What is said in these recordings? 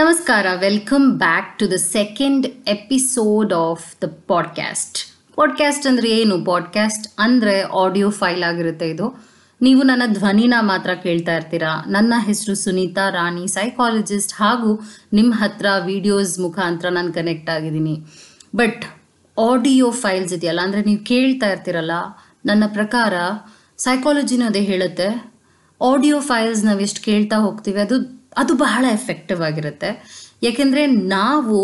ನಮಸ್ಕಾರ welcome back to the second episode of the podcast podcast ಅಂದರೆ ಏನು podcast ಅಂದರೆ ಆಡಿಯೋ ಫೈಲ್ ಆಗಿರುತ್ತೆ ಇದು ನೀವು ನನ್ನ ಧ್ವನಿನ ಮಾತ್ರ ಕೇಳ್ತಾ ಇರ್ತೀರಾ ನನ್ನ ಹೆಸರು ಸುನೀತಾ ರಾಣಿ ಸೈಕಾಲಜಿಸ್ಟ್ ಹಾಗೂ ನಿಮ್ಮ ಹತ್ರ ವಿಡಿಯೋಸ್ ಮುಖಾಂತರ ನಾನು ಕನೆಕ್ಟ್ ಆಗಿದ್ದೀನಿ ಬಟ್ ಆಡಿಯೋ ಫೈಲ್ಸ್ ಇದೆಯಲ್ಲ ಅಂದರೆ ನೀವು ಕೇಳ್ತಾ ಇರ್ತೀರಲ್ಲ ನನ್ನ ಪ್ರಕಾರ ಸೈಕಾಲಜಿನೂ ಅದೇ ಹೇಳುತ್ತೆ ಆಡಿಯೋ ಫೈಲ್ಸ್ ನಾವೆಷ್ಟು ಕೇಳ್ತಾ ಹೋಗ್ತೀವಿ ಅದು ಅದು ಬಹಳ ಎಫೆಕ್ಟಿವ್ ಆಗಿರುತ್ತೆ ಯಾಕೆಂದರೆ ನಾವು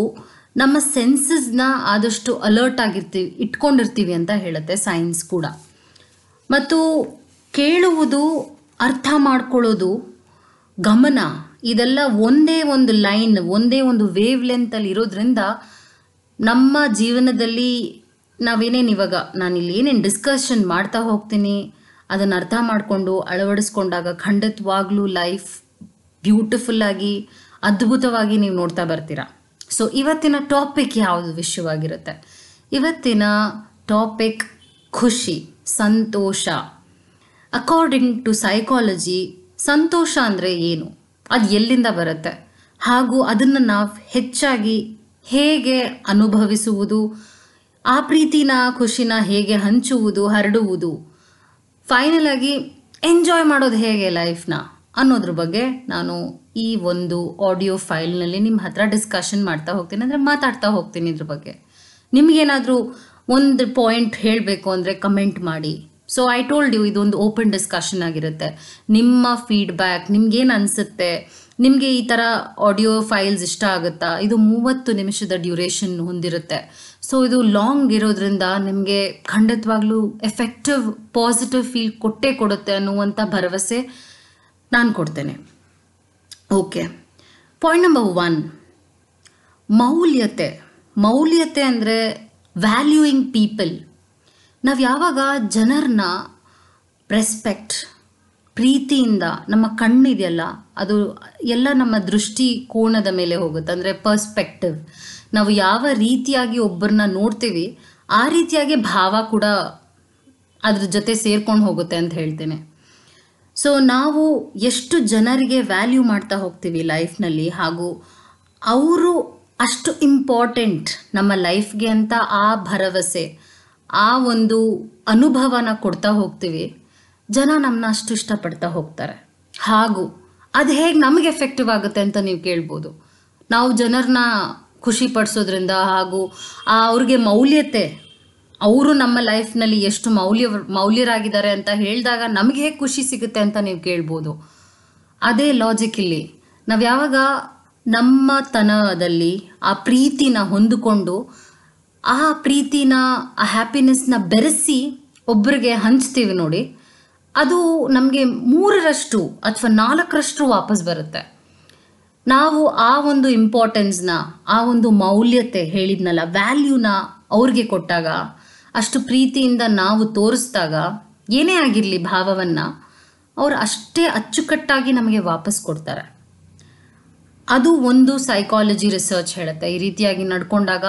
ನಮ್ಮ ಸೆನ್ಸಸ್ನ ಆದಷ್ಟು ಅಲರ್ಟ್ ಆಗಿರ್ತೀವಿ ಇಟ್ಕೊಂಡಿರ್ತೀವಿ ಅಂತ ಹೇಳುತ್ತೆ ಸೈನ್ಸ್ ಕೂಡ ಮತ್ತು ಕೇಳುವುದು ಅರ್ಥ ಮಾಡ್ಕೊಳ್ಳೋದು ಗಮನ ಇದೆಲ್ಲ ಒಂದೇ ಒಂದು ಲೈನ್ ಒಂದೇ ಒಂದು ವೇವ್ ಲೆಂತಲ್ಲಿ ಇರೋದ್ರಿಂದ ನಮ್ಮ ಜೀವನದಲ್ಲಿ ನಾವೇನೇನು ಇವಾಗ ನಾನಿಲ್ಲಿ ಏನೇನು ಡಿಸ್ಕಷನ್ ಮಾಡ್ತಾ ಹೋಗ್ತೀನಿ ಅದನ್ನು ಅರ್ಥ ಮಾಡಿಕೊಂಡು ಅಳವಡಿಸ್ಕೊಂಡಾಗ ಖಂಡಿತವಾಗ್ಲೂ ಲೈಫ್ ಬ್ಯೂಟಿಫುಲ್ ಆಗಿ ಅದ್ಭುತವಾಗಿ ನೀವು ನೋಡ್ತಾ ಬರ್ತೀರಾ ಸೊ ಇವತ್ತಿನ ಟಾಪಿಕ್ ಯಾವುದು ವಿಷಯವಾಗಿರುತ್ತೆ ಇವತ್ತಿನ ಟಾಪಿಕ್ ಖುಷಿ ಸಂತೋಷ ಅಕಾರ್ಡಿಂಗ್ ಟು ಸೈಕಾಲಜಿ ಸಂತೋಷ ಅಂದರೆ ಏನು ಅದು ಎಲ್ಲಿಂದ ಬರುತ್ತೆ ಹಾಗೂ ಅದನ್ನು ನಾವು ಹೆಚ್ಚಾಗಿ ಹೇಗೆ ಅನುಭವಿಸುವುದು ಆ ಪ್ರೀತಿನ ಖುಷಿನ ಹೇಗೆ ಹಂಚುವುದು ಹರಡುವುದು ಫೈನಲ್ ಆಗಿ ಎಂಜಾಯ್ ಮಾಡೋದು ಹೇಗೆ ಲೈಫ್ನ ಅನ್ನೋದ್ರ ಬಗ್ಗೆ ನಾನು ಈ ಒಂದು ಆಡಿಯೋ ಫೈಲ್ನಲ್ಲಿ ನಿಮ್ಮ ಹತ್ರ ಡಿಸ್ಕಷನ್ ಮಾಡ್ತಾ ಹೋಗ್ತೀನಿ ಅಂದರೆ ಮಾತಾಡ್ತಾ ಹೋಗ್ತೀನಿ ಇದ್ರ ಬಗ್ಗೆ ನಿಮಗೇನಾದರೂ ಒಂದು ಪಾಯಿಂಟ್ ಹೇಳಬೇಕು ಅಂದರೆ ಕಮೆಂಟ್ ಮಾಡಿ ಸೊ ಐ ಟೋಲ್ಡ್ ಯು ಇದೊಂದು ಓಪನ್ ಡಿಸ್ಕಷನ್ ಆಗಿರುತ್ತೆ ನಿಮ್ಮ ಫೀಡ್ಬ್ಯಾಕ್ ನಿಮ್ಗೇನು ಅನಿಸುತ್ತೆ ನಿಮಗೆ ಈ ಥರ ಆಡಿಯೋ ಫೈಲ್ಸ್ ಇಷ್ಟ ಆಗುತ್ತಾ ಇದು ಮೂವತ್ತು ನಿಮಿಷದ ಡ್ಯೂರೇಷನ್ ಹೊಂದಿರುತ್ತೆ ಸೊ ಇದು ಲಾಂಗ್ ಇರೋದ್ರಿಂದ ನಿಮಗೆ ಖಂಡಿತವಾಗ್ಲೂ ಎಫೆಕ್ಟಿವ್ ಪಾಸಿಟಿವ್ ಫೀಲ್ ಕೊಟ್ಟೇ ಕೊಡುತ್ತೆ ಅನ್ನುವಂಥ ಭರವಸೆ ನಾನು ಕೊಡ್ತೇನೆ ಓಕೆ ಪಾಯಿಂಟ್ ನಂಬರ್ ಒನ್ ಮೌಲ್ಯತೆ ಮೌಲ್ಯತೆ ಅಂದರೆ ವ್ಯಾಲ್ಯೂಯಿಂಗ್ ಪೀಪಲ್ ನಾವು ಯಾವಾಗ ಜನರನ್ನ ರೆಸ್ಪೆಕ್ಟ್ ಪ್ರೀತಿಯಿಂದ ನಮ್ಮ ಕಣ್ಣಿದೆಯಲ್ಲ ಅದು ಎಲ್ಲ ನಮ್ಮ ದೃಷ್ಟಿಕೋನದ ಮೇಲೆ ಹೋಗುತ್ತೆ ಅಂದರೆ ಪರ್ಸ್ಪೆಕ್ಟಿವ್ ನಾವು ಯಾವ ರೀತಿಯಾಗಿ ಒಬ್ಬರನ್ನ ನೋಡ್ತೀವಿ ಆ ರೀತಿಯಾಗಿ ಭಾವ ಕೂಡ ಅದ್ರ ಜೊತೆ ಸೇರ್ಕೊಂಡು ಹೋಗುತ್ತೆ ಅಂತ ಹೇಳ್ತೇನೆ ಸೊ ನಾವು ಎಷ್ಟು ಜನರಿಗೆ ವ್ಯಾಲ್ಯೂ ಮಾಡ್ತಾ ಹೋಗ್ತೀವಿ ಲೈಫ್ನಲ್ಲಿ ಹಾಗೂ ಅವರು ಅಷ್ಟು ಇಂಪಾರ್ಟೆಂಟ್ ನಮ್ಮ ಲೈಫ್ಗೆ ಅಂತ ಆ ಭರವಸೆ ಆ ಒಂದು ಅನುಭವನ ಕೊಡ್ತಾ ಹೋಗ್ತೀವಿ ಜನ ನಮ್ಮನ್ನ ಅಷ್ಟು ಇಷ್ಟಪಡ್ತಾ ಹೋಗ್ತಾರೆ ಹಾಗೂ ಅದು ಹೇಗೆ ನಮಗೆ ಎಫೆಕ್ಟಿವ್ ಆಗುತ್ತೆ ಅಂತ ನೀವು ಕೇಳ್ಬೋದು ನಾವು ಜನರನ್ನ ಖುಷಿ ಪಡಿಸೋದ್ರಿಂದ ಹಾಗೂ ಆ ಅವ್ರಿಗೆ ಮೌಲ್ಯತೆ ಅವರು ನಮ್ಮ ಲೈಫ್ನಲ್ಲಿ ಎಷ್ಟು ಮೌಲ್ಯ ಮೌಲ್ಯರಾಗಿದ್ದಾರೆ ಅಂತ ಹೇಳಿದಾಗ ನಮಗೆ ಹೇಗೆ ಖುಷಿ ಸಿಗುತ್ತೆ ಅಂತ ನೀವು ಕೇಳ್ಬೋದು ಅದೇ ಲಾಜಿಕ್ ಇಲ್ಲಿ ನಾವು ಯಾವಾಗ ನಮ್ಮ ತನದಲ್ಲಿ ಆ ಪ್ರೀತಿನ ಹೊಂದಿಕೊಂಡು ಆ ಪ್ರೀತಿನ ಆ ಹ್ಯಾಪಿನೆಸ್ನ ಬೆರೆಸಿ ಒಬ್ಬರಿಗೆ ಹಂಚ್ತೀವಿ ನೋಡಿ ಅದು ನಮಗೆ ಮೂರರಷ್ಟು ಅಥವಾ ನಾಲ್ಕರಷ್ಟು ವಾಪಸ್ ಬರುತ್ತೆ ನಾವು ಆ ಒಂದು ಇಂಪಾರ್ಟೆನ್ಸ್ನ ಆ ಒಂದು ಮೌಲ್ಯತೆ ಹೇಳಿದ್ನಲ್ಲ ವ್ಯಾಲ್ಯೂನ ಅವ್ರಿಗೆ ಕೊಟ್ಟಾಗ ಅಷ್ಟು ಪ್ರೀತಿಯಿಂದ ನಾವು ತೋರಿಸಿದಾಗ ಏನೇ ಆಗಿರಲಿ ಭಾವವನ್ನು ಅವ್ರು ಅಷ್ಟೇ ಅಚ್ಚುಕಟ್ಟಾಗಿ ನಮಗೆ ವಾಪಸ್ ಕೊಡ್ತಾರೆ ಅದು ಒಂದು ಸೈಕಾಲಜಿ ರಿಸರ್ಚ್ ಹೇಳುತ್ತೆ ಈ ರೀತಿಯಾಗಿ ನಡ್ಕೊಂಡಾಗ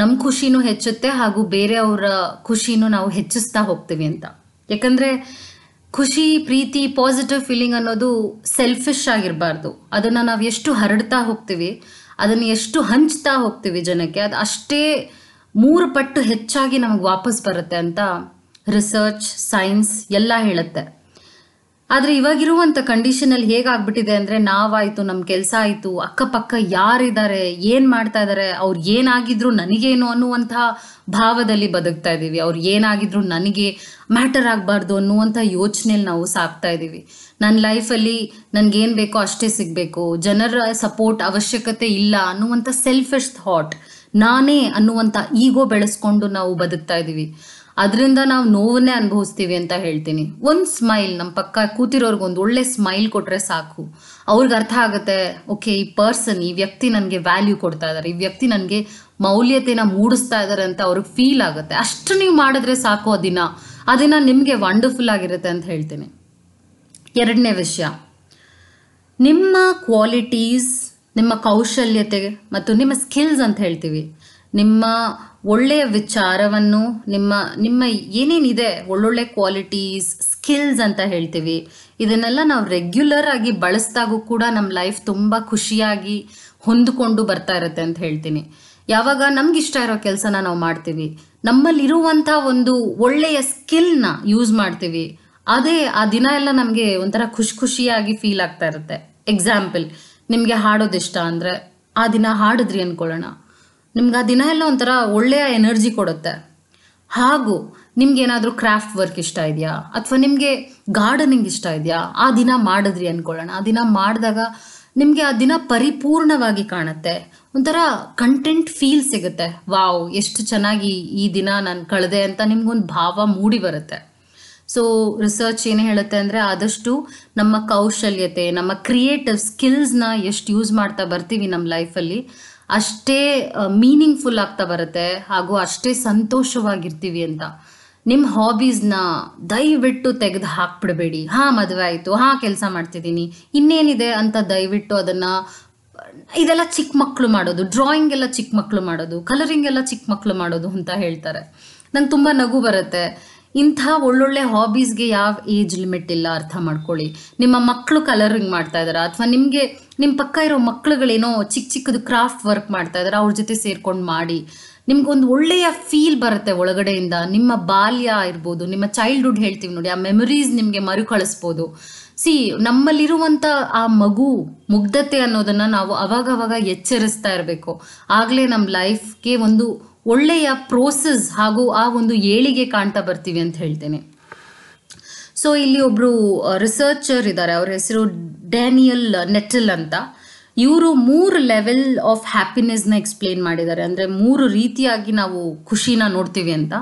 ನಮ್ಮ ಖುಷಿನೂ ಹೆಚ್ಚುತ್ತೆ ಹಾಗೂ ಬೇರೆಯವರ ಖುಷಿನೂ ನಾವು ಹೆಚ್ಚಿಸ್ತಾ ಹೋಗ್ತೀವಿ ಅಂತ ಯಾಕಂದರೆ ಖುಷಿ ಪ್ರೀತಿ ಪಾಸಿಟಿವ್ ಫೀಲಿಂಗ್ ಅನ್ನೋದು ಸೆಲ್ಫಿಶ್ ಆಗಿರಬಾರ್ದು ಅದನ್ನು ನಾವು ಎಷ್ಟು ಹರಡ್ತಾ ಹೋಗ್ತೀವಿ ಅದನ್ನು ಎಷ್ಟು ಹಂಚ್ತಾ ಹೋಗ್ತೀವಿ ಜನಕ್ಕೆ ಅದು ಅಷ್ಟೇ ಮೂರು ಪಟ್ಟು ಹೆಚ್ಚಾಗಿ ನಮಗೆ ವಾಪಸ್ ಬರುತ್ತೆ ಅಂತ ರಿಸರ್ಚ್ ಸೈನ್ಸ್ ಎಲ್ಲ ಹೇಳುತ್ತೆ ಆದರೆ ಇವಾಗಿರುವಂಥ ಕಂಡೀಷನಲ್ಲಿ ಹೇಗಾಗ್ಬಿಟ್ಟಿದೆ ಅಂದರೆ ನಾವಾಯಿತು ನಮ್ಮ ಕೆಲಸ ಆಯಿತು ಅಕ್ಕಪಕ್ಕ ಯಾರಿದ್ದಾರೆ ಏನು ಮಾಡ್ತಾ ಇದ್ದಾರೆ ಅವ್ರು ಏನಾಗಿದ್ರು ನನಗೇನು ಅನ್ನುವಂಥ ಭಾವದಲ್ಲಿ ಬದುಕ್ತಾ ಇದ್ದೀವಿ ಅವ್ರು ಏನಾಗಿದ್ರು ನನಗೆ ಮ್ಯಾಟರ್ ಆಗಬಾರ್ದು ಅನ್ನುವಂಥ ಯೋಚನೆಯಲ್ಲಿ ನಾವು ಸಾಕ್ತಾ ಇದ್ದೀವಿ ನನ್ನ ಲೈಫಲ್ಲಿ ನನಗೇನು ಬೇಕೋ ಅಷ್ಟೇ ಸಿಗಬೇಕು ಜನರ ಸಪೋರ್ಟ್ ಅವಶ್ಯಕತೆ ಇಲ್ಲ ಅನ್ನುವಂಥ ಸೆಲ್ಫಿಶ್ ಥಾಟ್ ನಾನೇ ಅನ್ನುವಂಥ ಈಗೋ ಬೆಳೆಸ್ಕೊಂಡು ನಾವು ಬದುಕ್ತಾ ಇದ್ದೀವಿ ಅದರಿಂದ ನಾವು ನೋವನ್ನೇ ಅನುಭವಿಸ್ತೀವಿ ಅಂತ ಹೇಳ್ತೀನಿ ಒಂದು ಸ್ಮೈಲ್ ನಮ್ಮ ಪಕ್ಕ ಕೂತಿರೋರ್ಗೊಂದು ಒಳ್ಳೆ ಸ್ಮೈಲ್ ಕೊಟ್ಟರೆ ಸಾಕು ಅವ್ರಿಗೆ ಅರ್ಥ ಆಗುತ್ತೆ ಓಕೆ ಈ ಪರ್ಸನ್ ಈ ವ್ಯಕ್ತಿ ನನಗೆ ವ್ಯಾಲ್ಯೂ ಕೊಡ್ತಾ ಇದ್ದಾರೆ ಈ ವ್ಯಕ್ತಿ ನನಗೆ ಮೌಲ್ಯತೆನ ಮೂಡಿಸ್ತಾ ಇದ್ದಾರೆ ಅಂತ ಅವ್ರಿಗೆ ಫೀಲ್ ಆಗುತ್ತೆ ಅಷ್ಟು ನೀವು ಮಾಡಿದ್ರೆ ಸಾಕು ಆ ದಿನ ಆ ದಿನ ನಿಮಗೆ ವಂಡರ್ಫುಲ್ ಆಗಿರುತ್ತೆ ಅಂತ ಹೇಳ್ತೀನಿ ಎರಡನೇ ವಿಷಯ ನಿಮ್ಮ ಕ್ವಾಲಿಟೀಸ್ ನಿಮ್ಮ ಕೌಶಲ್ಯತೆ ಮತ್ತು ನಿಮ್ಮ ಸ್ಕಿಲ್ಸ್ ಅಂತ ಹೇಳ್ತೀವಿ ನಿಮ್ಮ ಒಳ್ಳೆಯ ವಿಚಾರವನ್ನು ನಿಮ್ಮ ನಿಮ್ಮ ಏನೇನಿದೆ ಒಳ್ಳೊಳ್ಳೆ ಕ್ವಾಲಿಟೀಸ್ ಸ್ಕಿಲ್ಸ್ ಅಂತ ಹೇಳ್ತೀವಿ ಇದನ್ನೆಲ್ಲ ನಾವು ರೆಗ್ಯುಲರ್ ಆಗಿ ಬಳಸಿದಾಗೂ ಕೂಡ ನಮ್ಮ ಲೈಫ್ ತುಂಬ ಖುಷಿಯಾಗಿ ಹೊಂದಿಕೊಂಡು ಬರ್ತಾ ಇರುತ್ತೆ ಅಂತ ಹೇಳ್ತೀನಿ ಯಾವಾಗ ಇಷ್ಟ ಇರೋ ಕೆಲಸನ ನಾವು ಮಾಡ್ತೀವಿ ನಮ್ಮಲ್ಲಿರುವಂಥ ಒಂದು ಒಳ್ಳೆಯ ಸ್ಕಿಲ್ನ ಯೂಸ್ ಮಾಡ್ತೀವಿ ಅದೇ ಆ ದಿನ ಎಲ್ಲ ನಮಗೆ ಒಂಥರ ಖುಷಿ ಖುಷಿಯಾಗಿ ಫೀಲ್ ಆಗ್ತಾ ಇರುತ್ತೆ ಎಕ್ಸಾಂಪಲ್ ನಿಮಗೆ ಹಾಡೋದಿಷ್ಟ ಅಂದರೆ ಆ ದಿನ ಹಾಡಿದ್ರಿ ಅಂದ್ಕೊಳ್ಳೋಣ ನಿಮ್ಗೆ ಆ ದಿನ ಎಲ್ಲ ಒಂಥರ ಒಳ್ಳೆಯ ಎನರ್ಜಿ ಕೊಡುತ್ತೆ ಹಾಗೂ ನಿಮ್ಗೆ ಏನಾದರೂ ಕ್ರಾಫ್ಟ್ ವರ್ಕ್ ಇಷ್ಟ ಇದೆಯಾ ಅಥವಾ ನಿಮಗೆ ಗಾರ್ಡನಿಂಗ್ ಇಷ್ಟ ಇದೆಯಾ ಆ ದಿನ ಮಾಡಿದ್ರಿ ಅಂದ್ಕೊಳ್ಳೋಣ ಆ ದಿನ ಮಾಡಿದಾಗ ನಿಮಗೆ ಆ ದಿನ ಪರಿಪೂರ್ಣವಾಗಿ ಕಾಣುತ್ತೆ ಒಂಥರ ಕಂಟೆಂಟ್ ಫೀಲ್ ಸಿಗುತ್ತೆ ವಾವ್ ಎಷ್ಟು ಚೆನ್ನಾಗಿ ಈ ದಿನ ನಾನು ಕಳೆದೆ ಅಂತ ನಿಮ್ಗೊಂದು ಭಾವ ಮೂಡಿ ಬರುತ್ತೆ ಸೊ ರಿಸರ್ಚ್ ಏನು ಹೇಳುತ್ತೆ ಅಂದರೆ ಆದಷ್ಟು ನಮ್ಮ ಕೌಶಲ್ಯತೆ ನಮ್ಮ ಕ್ರಿಯೇಟಿವ್ ಸ್ಕಿಲ್ಸ್ನ ಎಷ್ಟು ಯೂಸ್ ಮಾಡ್ತಾ ಬರ್ತೀವಿ ನಮ್ಮ ಲೈಫಲ್ಲಿ ಅಷ್ಟೇ ಮೀನಿಂಗ್ಫುಲ್ ಆಗ್ತಾ ಬರುತ್ತೆ ಹಾಗೂ ಅಷ್ಟೇ ಸಂತೋಷವಾಗಿರ್ತೀವಿ ಅಂತ ನಿಮ್ಮ ಹಾಬೀಸ್ನ ದಯವಿಟ್ಟು ತೆಗೆದು ಹಾಕ್ಬಿಡ್ಬೇಡಿ ಹಾ ಮದುವೆ ಆಯಿತು ಹಾ ಕೆಲಸ ಮಾಡ್ತಿದ್ದೀನಿ ಇನ್ನೇನಿದೆ ಅಂತ ದಯವಿಟ್ಟು ಅದನ್ನು ಇದೆಲ್ಲ ಚಿಕ್ಕ ಮಕ್ಕಳು ಮಾಡೋದು ಡ್ರಾಯಿಂಗ್ ಎಲ್ಲ ಚಿಕ್ಕ ಮಕ್ಕಳು ಮಾಡೋದು ಕಲರಿಂಗ್ ಎಲ್ಲ ಚಿಕ್ಕ ಮಕ್ಕಳು ಮಾಡೋದು ಅಂತ ಹೇಳ್ತಾರೆ ನಂಗೆ ತುಂಬ ನಗು ಬರುತ್ತೆ ಇಂಥ ಒಳ್ಳೊಳ್ಳೆ ಹಾಬೀಸ್ಗೆ ಯಾವ ಏಜ್ ಲಿಮಿಟ್ ಇಲ್ಲ ಅರ್ಥ ಮಾಡ್ಕೊಳ್ಳಿ ನಿಮ್ಮ ಮಕ್ಕಳು ಕಲರಿಂಗ್ ಮಾಡ್ತಾ ಇದಾರೆ ಅಥವಾ ನಿಮಗೆ ನಿಮ್ಮ ಪಕ್ಕ ಇರೋ ಮಕ್ಳುಗಳೇನೋ ಚಿಕ್ಕ ಚಿಕ್ಕದು ಕ್ರಾಫ್ಟ್ ವರ್ಕ್ ಮಾಡ್ತಾ ಇದಾರೆ ಅವ್ರ ಜೊತೆ ಸೇರ್ಕೊಂಡು ಮಾಡಿ ನಿಮ್ಗೊಂದು ಒಳ್ಳೆಯ ಫೀಲ್ ಬರುತ್ತೆ ಒಳಗಡೆಯಿಂದ ನಿಮ್ಮ ಬಾಲ್ಯ ಇರ್ಬೋದು ನಿಮ್ಮ ಚೈಲ್ಡ್ಹುಡ್ ಹೇಳ್ತೀವಿ ನೋಡಿ ಆ ಮೆಮೊರೀಸ್ ನಿಮಗೆ ಮರುಕಳಿಸ್ಬೋದು ಸಿ ನಮ್ಮಲ್ಲಿರುವಂಥ ಆ ಮಗು ಮುಗ್ಧತೆ ಅನ್ನೋದನ್ನು ನಾವು ಅವಾಗವಾಗ ಎಚ್ಚರಿಸ್ತಾ ಇರಬೇಕು ಆಗಲೇ ನಮ್ಮ ಲೈಫ್ಗೆ ಒಂದು ಒಳ್ಳೆಯ ಪ್ರೋಸೆಸ್ ಹಾಗೂ ಆ ಒಂದು ಏಳಿಗೆ ಕಾಣ್ತಾ ಬರ್ತೀವಿ ಅಂತ ಹೇಳ್ತೇನೆ ಸೊ ಇಲ್ಲಿ ಒಬ್ಬರು ರಿಸರ್ಚರ್ ಇದ್ದಾರೆ ಅವ್ರ ಹೆಸರು ಡ್ಯಾನಿಯಲ್ ನೆಟಲ್ ಅಂತ ಇವರು ಮೂರು ಲೆವೆಲ್ ಆಫ್ ಹ್ಯಾಪಿನೆಸ್ನ ಎಕ್ಸ್ಪ್ಲೇನ್ ಮಾಡಿದ್ದಾರೆ ಅಂದರೆ ಮೂರು ರೀತಿಯಾಗಿ ನಾವು ಖುಷಿನ ನೋಡ್ತೀವಿ ಅಂತ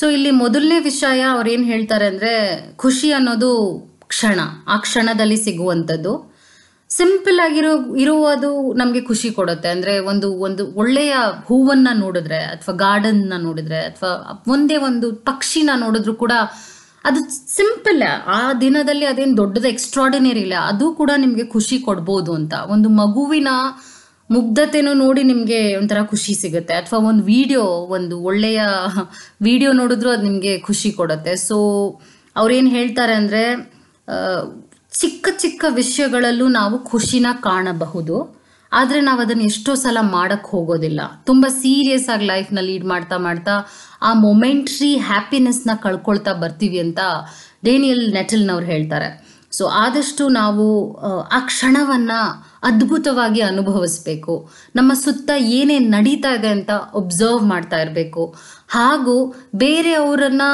ಸೊ ಇಲ್ಲಿ ಮೊದಲನೇ ವಿಷಯ ಅವ್ರು ಏನು ಹೇಳ್ತಾರೆ ಅಂದರೆ ಖುಷಿ ಅನ್ನೋದು ಕ್ಷಣ ಆ ಕ್ಷಣದಲ್ಲಿ ಸಿಗುವಂಥದ್ದು ಸಿಂಪಲ್ ಆಗಿರೋ ಇರುವುದು ನಮಗೆ ಖುಷಿ ಕೊಡುತ್ತೆ ಅಂದರೆ ಒಂದು ಒಂದು ಒಳ್ಳೆಯ ಹೂವನ್ನು ನೋಡಿದ್ರೆ ಅಥವಾ ಗಾರ್ಡನ್ನ ನೋಡಿದ್ರೆ ಅಥವಾ ಒಂದೇ ಒಂದು ಪಕ್ಷಿನ ನೋಡಿದ್ರು ಕೂಡ ಅದು ಸಿಂಪಲ್ ಆ ದಿನದಲ್ಲಿ ಅದೇನು ದೊಡ್ಡದು ಎಕ್ಸ್ಟ್ರಾಡಿನರಿ ಇಲ್ಲ ಅದು ಕೂಡ ನಿಮಗೆ ಖುಷಿ ಕೊಡ್ಬೋದು ಅಂತ ಒಂದು ಮಗುವಿನ ಮುಗ್ಧತೆನೂ ನೋಡಿ ನಿಮಗೆ ಒಂಥರ ಖುಷಿ ಸಿಗುತ್ತೆ ಅಥವಾ ಒಂದು ವಿಡಿಯೋ ಒಂದು ಒಳ್ಳೆಯ ವಿಡಿಯೋ ನೋಡಿದ್ರು ಅದು ನಿಮಗೆ ಖುಷಿ ಕೊಡುತ್ತೆ ಸೊ ಅವ್ರೇನು ಹೇಳ್ತಾರೆ ಅಂದರೆ ಚಿಕ್ಕ ಚಿಕ್ಕ ವಿಷಯಗಳಲ್ಲೂ ನಾವು ಖುಷಿನ ಕಾಣಬಹುದು ಆದರೆ ನಾವು ಅದನ್ನು ಎಷ್ಟೋ ಸಲ ಮಾಡಕ್ಕೆ ಹೋಗೋದಿಲ್ಲ ತುಂಬ ಸೀರಿಯಸ್ ಆಗಿ ಲೈಫ್ನ ಲೀಡ್ ಮಾಡ್ತಾ ಮಾಡ್ತಾ ಆ ಮೊಮೆಂಟ್ರಿ ಹ್ಯಾಪಿನೆಸ್ನ ಕಳ್ಕೊಳ್ತಾ ಬರ್ತೀವಿ ಅಂತ ಡೇನಿಯಲ್ ನೆಟಲ್ನವ್ರು ಹೇಳ್ತಾರೆ ಸೊ ಆದಷ್ಟು ನಾವು ಆ ಕ್ಷಣವನ್ನು ಅದ್ಭುತವಾಗಿ ಅನುಭವಿಸ್ಬೇಕು ನಮ್ಮ ಸುತ್ತ ಏನೇನು ನಡೀತಾ ಇದೆ ಅಂತ ಒಬ್ಸರ್ವ್ ಮಾಡ್ತಾ ಇರಬೇಕು ಹಾಗೂ ಬೇರೆಯವರನ್ನ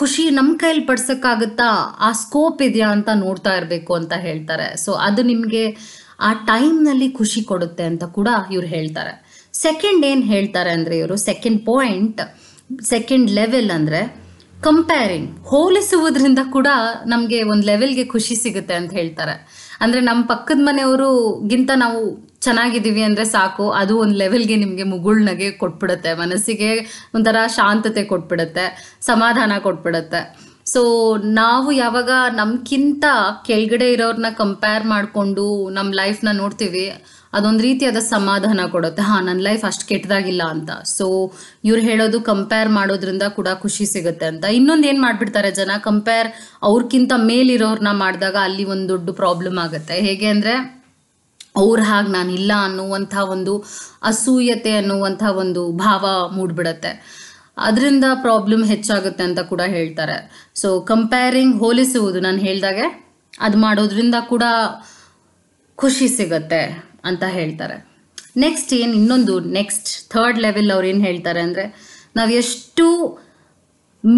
ಖುಷಿ ನಮ್ಮ ಕೈಲಿ ಪಡ್ಸೋಕ್ಕಾಗುತ್ತಾ ಆ ಸ್ಕೋಪ್ ಇದೆಯಾ ಅಂತ ನೋಡ್ತಾ ಇರಬೇಕು ಅಂತ ಹೇಳ್ತಾರೆ ಸೊ ಅದು ನಿಮಗೆ ಆ ಟೈಮ್ನಲ್ಲಿ ಖುಷಿ ಕೊಡುತ್ತೆ ಅಂತ ಕೂಡ ಇವ್ರು ಹೇಳ್ತಾರೆ ಸೆಕೆಂಡ್ ಏನು ಹೇಳ್ತಾರೆ ಅಂದರೆ ಇವರು ಸೆಕೆಂಡ್ ಪಾಯಿಂಟ್ ಸೆಕೆಂಡ್ ಲೆವೆಲ್ ಅಂದರೆ ಕಂಪೇರಿಂಗ್ ಹೋಲಿಸುವುದರಿಂದ ಕೂಡ ನಮಗೆ ಒಂದು ಲೆವೆಲ್ಗೆ ಖುಷಿ ಸಿಗುತ್ತೆ ಅಂತ ಹೇಳ್ತಾರೆ ಅಂದ್ರೆ ನಮ್ಮ ಪಕ್ಕದ ಮನೆಯವರು ಗಿಂತ ನಾವು ಚೆನ್ನಾಗಿದ್ದೀವಿ ಅಂದ್ರೆ ಸಾಕು ಅದು ಒಂದು ಲೆವೆಲ್ಗೆ ನಿಮಗೆ ಮುಗುಳ್ನಗೆ ಕೊಟ್ಬಿಡತ್ತೆ ಮನಸ್ಸಿಗೆ ಒಂಥರ ಶಾಂತತೆ ಕೊಟ್ಬಿಡತ್ತೆ ಸಮಾಧಾನ ಕೊಟ್ಬಿಡತ್ತೆ ಸೊ ನಾವು ಯಾವಾಗ ನಮ್ಕಿಂತ ಕೆಳಗಡೆ ಇರೋರ್ನ ಕಂಪೇರ್ ಮಾಡಿಕೊಂಡು ನಮ್ಮ ಲೈಫ್ನ ನೋಡ್ತೀವಿ ಅದೊಂದು ರೀತಿಯಾದ ಸಮಾಧಾನ ಕೊಡುತ್ತೆ ಹಾ ನನ್ನ ಲೈಫ್ ಅಷ್ಟು ಕೆಟ್ಟದಾಗಿಲ್ಲ ಅಂತ ಸೊ ಇವ್ರು ಹೇಳೋದು ಕಂಪೇರ್ ಮಾಡೋದ್ರಿಂದ ಕೂಡ ಖುಷಿ ಸಿಗುತ್ತೆ ಅಂತ ಇನ್ನೊಂದು ಏನು ಮಾಡ್ಬಿಡ್ತಾರೆ ಜನ ಕಂಪೇರ್ ಅವ್ರಕ್ಕಿಂತ ಮೇಲಿರೋರನ್ನ ಮಾಡಿದಾಗ ಅಲ್ಲಿ ಒಂದು ದೊಡ್ಡ ಪ್ರಾಬ್ಲಮ್ ಆಗುತ್ತೆ ಹೇಗೆ ಅಂದರೆ ಅವ್ರ ಹಾಗೆ ಇಲ್ಲ ಅನ್ನುವಂಥ ಒಂದು ಅಸೂಯತೆ ಅನ್ನುವಂಥ ಒಂದು ಭಾವ ಮೂಡ್ಬಿಡತ್ತೆ ಅದರಿಂದ ಪ್ರಾಬ್ಲಮ್ ಹೆಚ್ಚಾಗುತ್ತೆ ಅಂತ ಕೂಡ ಹೇಳ್ತಾರೆ ಸೊ ಕಂಪೇರಿಂಗ್ ಹೋಲಿಸುವುದು ನಾನು ಹೇಳಿದಾಗೆ ಅದು ಮಾಡೋದ್ರಿಂದ ಕೂಡ ಖುಷಿ ಸಿಗುತ್ತೆ ಅಂತ ಹೇಳ್ತಾರೆ ನೆಕ್ಸ್ಟ್ ಏನು ಇನ್ನೊಂದು ನೆಕ್ಸ್ಟ್ ಥರ್ಡ್ ಲೆವೆಲ್ ಅವ್ರು ಏನು ಹೇಳ್ತಾರೆ ಅಂದರೆ ನಾವು ಎಷ್ಟು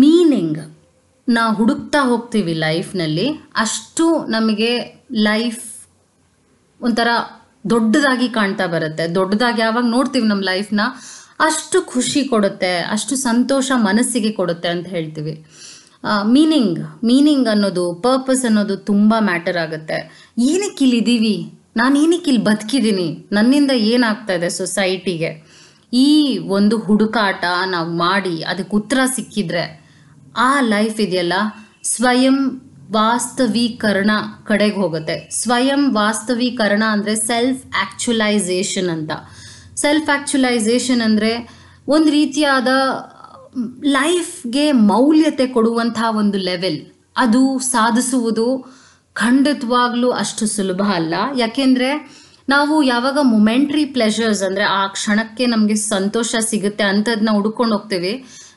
ಮೀನಿಂಗ್ ನಾವು ಹುಡುಕ್ತಾ ಹೋಗ್ತೀವಿ ಲೈಫ್ನಲ್ಲಿ ಅಷ್ಟು ನಮಗೆ ಲೈಫ್ ಒಂಥರ ದೊಡ್ಡದಾಗಿ ಕಾಣ್ತಾ ಬರುತ್ತೆ ದೊಡ್ಡದಾಗಿ ಯಾವಾಗ ನೋಡ್ತೀವಿ ನಮ್ಮ ಲೈಫ್ನ ಅಷ್ಟು ಖುಷಿ ಕೊಡುತ್ತೆ ಅಷ್ಟು ಸಂತೋಷ ಮನಸ್ಸಿಗೆ ಕೊಡುತ್ತೆ ಅಂತ ಹೇಳ್ತೀವಿ ಮೀನಿಂಗ್ ಮೀನಿಂಗ್ ಅನ್ನೋದು ಪರ್ಪಸ್ ಅನ್ನೋದು ತುಂಬ ಮ್ಯಾಟರ್ ಆಗುತ್ತೆ ಏನಕ್ಕೆ ಇಲ್ಲಿದ್ದೀವಿ ನಾನು ಏನಕ್ಕೆ ಇಲ್ಲಿ ಬದುಕಿದ್ದೀನಿ ನನ್ನಿಂದ ಏನಾಗ್ತಾ ಇದೆ ಸೊಸೈಟಿಗೆ ಈ ಒಂದು ಹುಡುಕಾಟ ನಾವು ಮಾಡಿ ಅದಕ್ಕೆ ಉತ್ತರ ಸಿಕ್ಕಿದ್ರೆ ಆ ಲೈಫ್ ಇದೆಯಲ್ಲ ಸ್ವಯಂ ವಾಸ್ತವೀಕರಣ ಕಡೆಗೆ ಹೋಗುತ್ತೆ ಸ್ವಯಂ ವಾಸ್ತವೀಕರಣ ಅಂದರೆ ಸೆಲ್ಫ್ ಆ್ಯಕ್ಚುಲೈಸೇಷನ್ ಅಂತ ಸೆಲ್ಫ್ ಆ್ಯಕ್ಚುಲೈಸೇಷನ್ ಅಂದರೆ ಒಂದು ರೀತಿಯಾದ ಲೈಫ್ಗೆ ಮೌಲ್ಯತೆ ಕೊಡುವಂಥ ಒಂದು ಲೆವೆಲ್ ಅದು ಸಾಧಿಸುವುದು ಖಂಡಿತವಾಗ್ಲೂ ಅಷ್ಟು ಸುಲಭ ಅಲ್ಲ ಯಾಕೆಂದರೆ ನಾವು ಯಾವಾಗ ಮೊಮೆಂಟ್ರಿ ಪ್ಲೆಷರ್ಸ್ ಅಂದರೆ ಆ ಕ್ಷಣಕ್ಕೆ ನಮಗೆ ಸಂತೋಷ ಸಿಗುತ್ತೆ ಅಂಥದ್ದನ್ನ ಹುಡ್ಕೊಂಡು ಹೋಗ್ತೇವೆ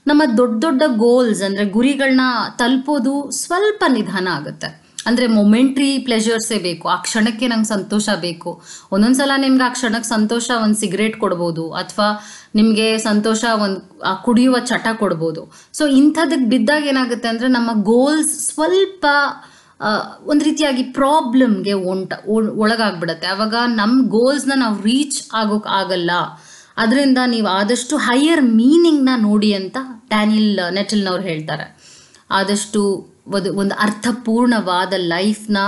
ನಮ್ಮ ದೊಡ್ಡ ದೊಡ್ಡ ಗೋಲ್ಸ್ ಅಂದರೆ ಗುರಿಗಳನ್ನ ತಲುಪೋದು ಸ್ವಲ್ಪ ನಿಧಾನ ಆಗುತ್ತೆ ಅಂದರೆ ಮೊಮೆಂಟ್ರಿ ಪ್ಲೆಜರ್ಸೇ ಬೇಕು ಆ ಕ್ಷಣಕ್ಕೆ ನಂಗೆ ಸಂತೋಷ ಬೇಕು ಒಂದೊಂದು ಸಲ ನಿಮ್ಗೆ ಆ ಕ್ಷಣಕ್ಕೆ ಸಂತೋಷ ಒಂದು ಸಿಗರೇಟ್ ಕೊಡ್ಬೋದು ಅಥವಾ ನಿಮಗೆ ಸಂತೋಷ ಒಂದು ಕುಡಿಯುವ ಚಟ ಕೊಡ್ಬೋದು ಸೊ ಇಂಥದಕ್ಕೆ ಬಿದ್ದಾಗ ಏನಾಗುತ್ತೆ ಅಂದರೆ ನಮ್ಮ ಗೋಲ್ಸ್ ಸ್ವಲ್ಪ ಒಂದು ರೀತಿಯಾಗಿ ಪ್ರಾಬ್ಲಮ್ಗೆ ಒಂಟ ಒಳಗಾಗ್ಬಿಡತ್ತೆ ಆವಾಗ ನಮ್ಮ ಗೋಲ್ಸ್ನ ನಾವು ರೀಚ್ ಆಗೋಕೆ ಆಗಲ್ಲ ಅದರಿಂದ ನೀವು ಆದಷ್ಟು ಹೈಯರ್ ಮೀನಿಂಗ್ನ ನೋಡಿ ಅಂತ ಡ್ಯಾನಿಲ್ ನೆಟಲ್ನವ್ರು ಹೇಳ್ತಾರೆ ಆದಷ್ಟು ಒಂದು ಒಂದು ಅರ್ಥಪೂರ್ಣವಾದ ಲೈಫ್ನ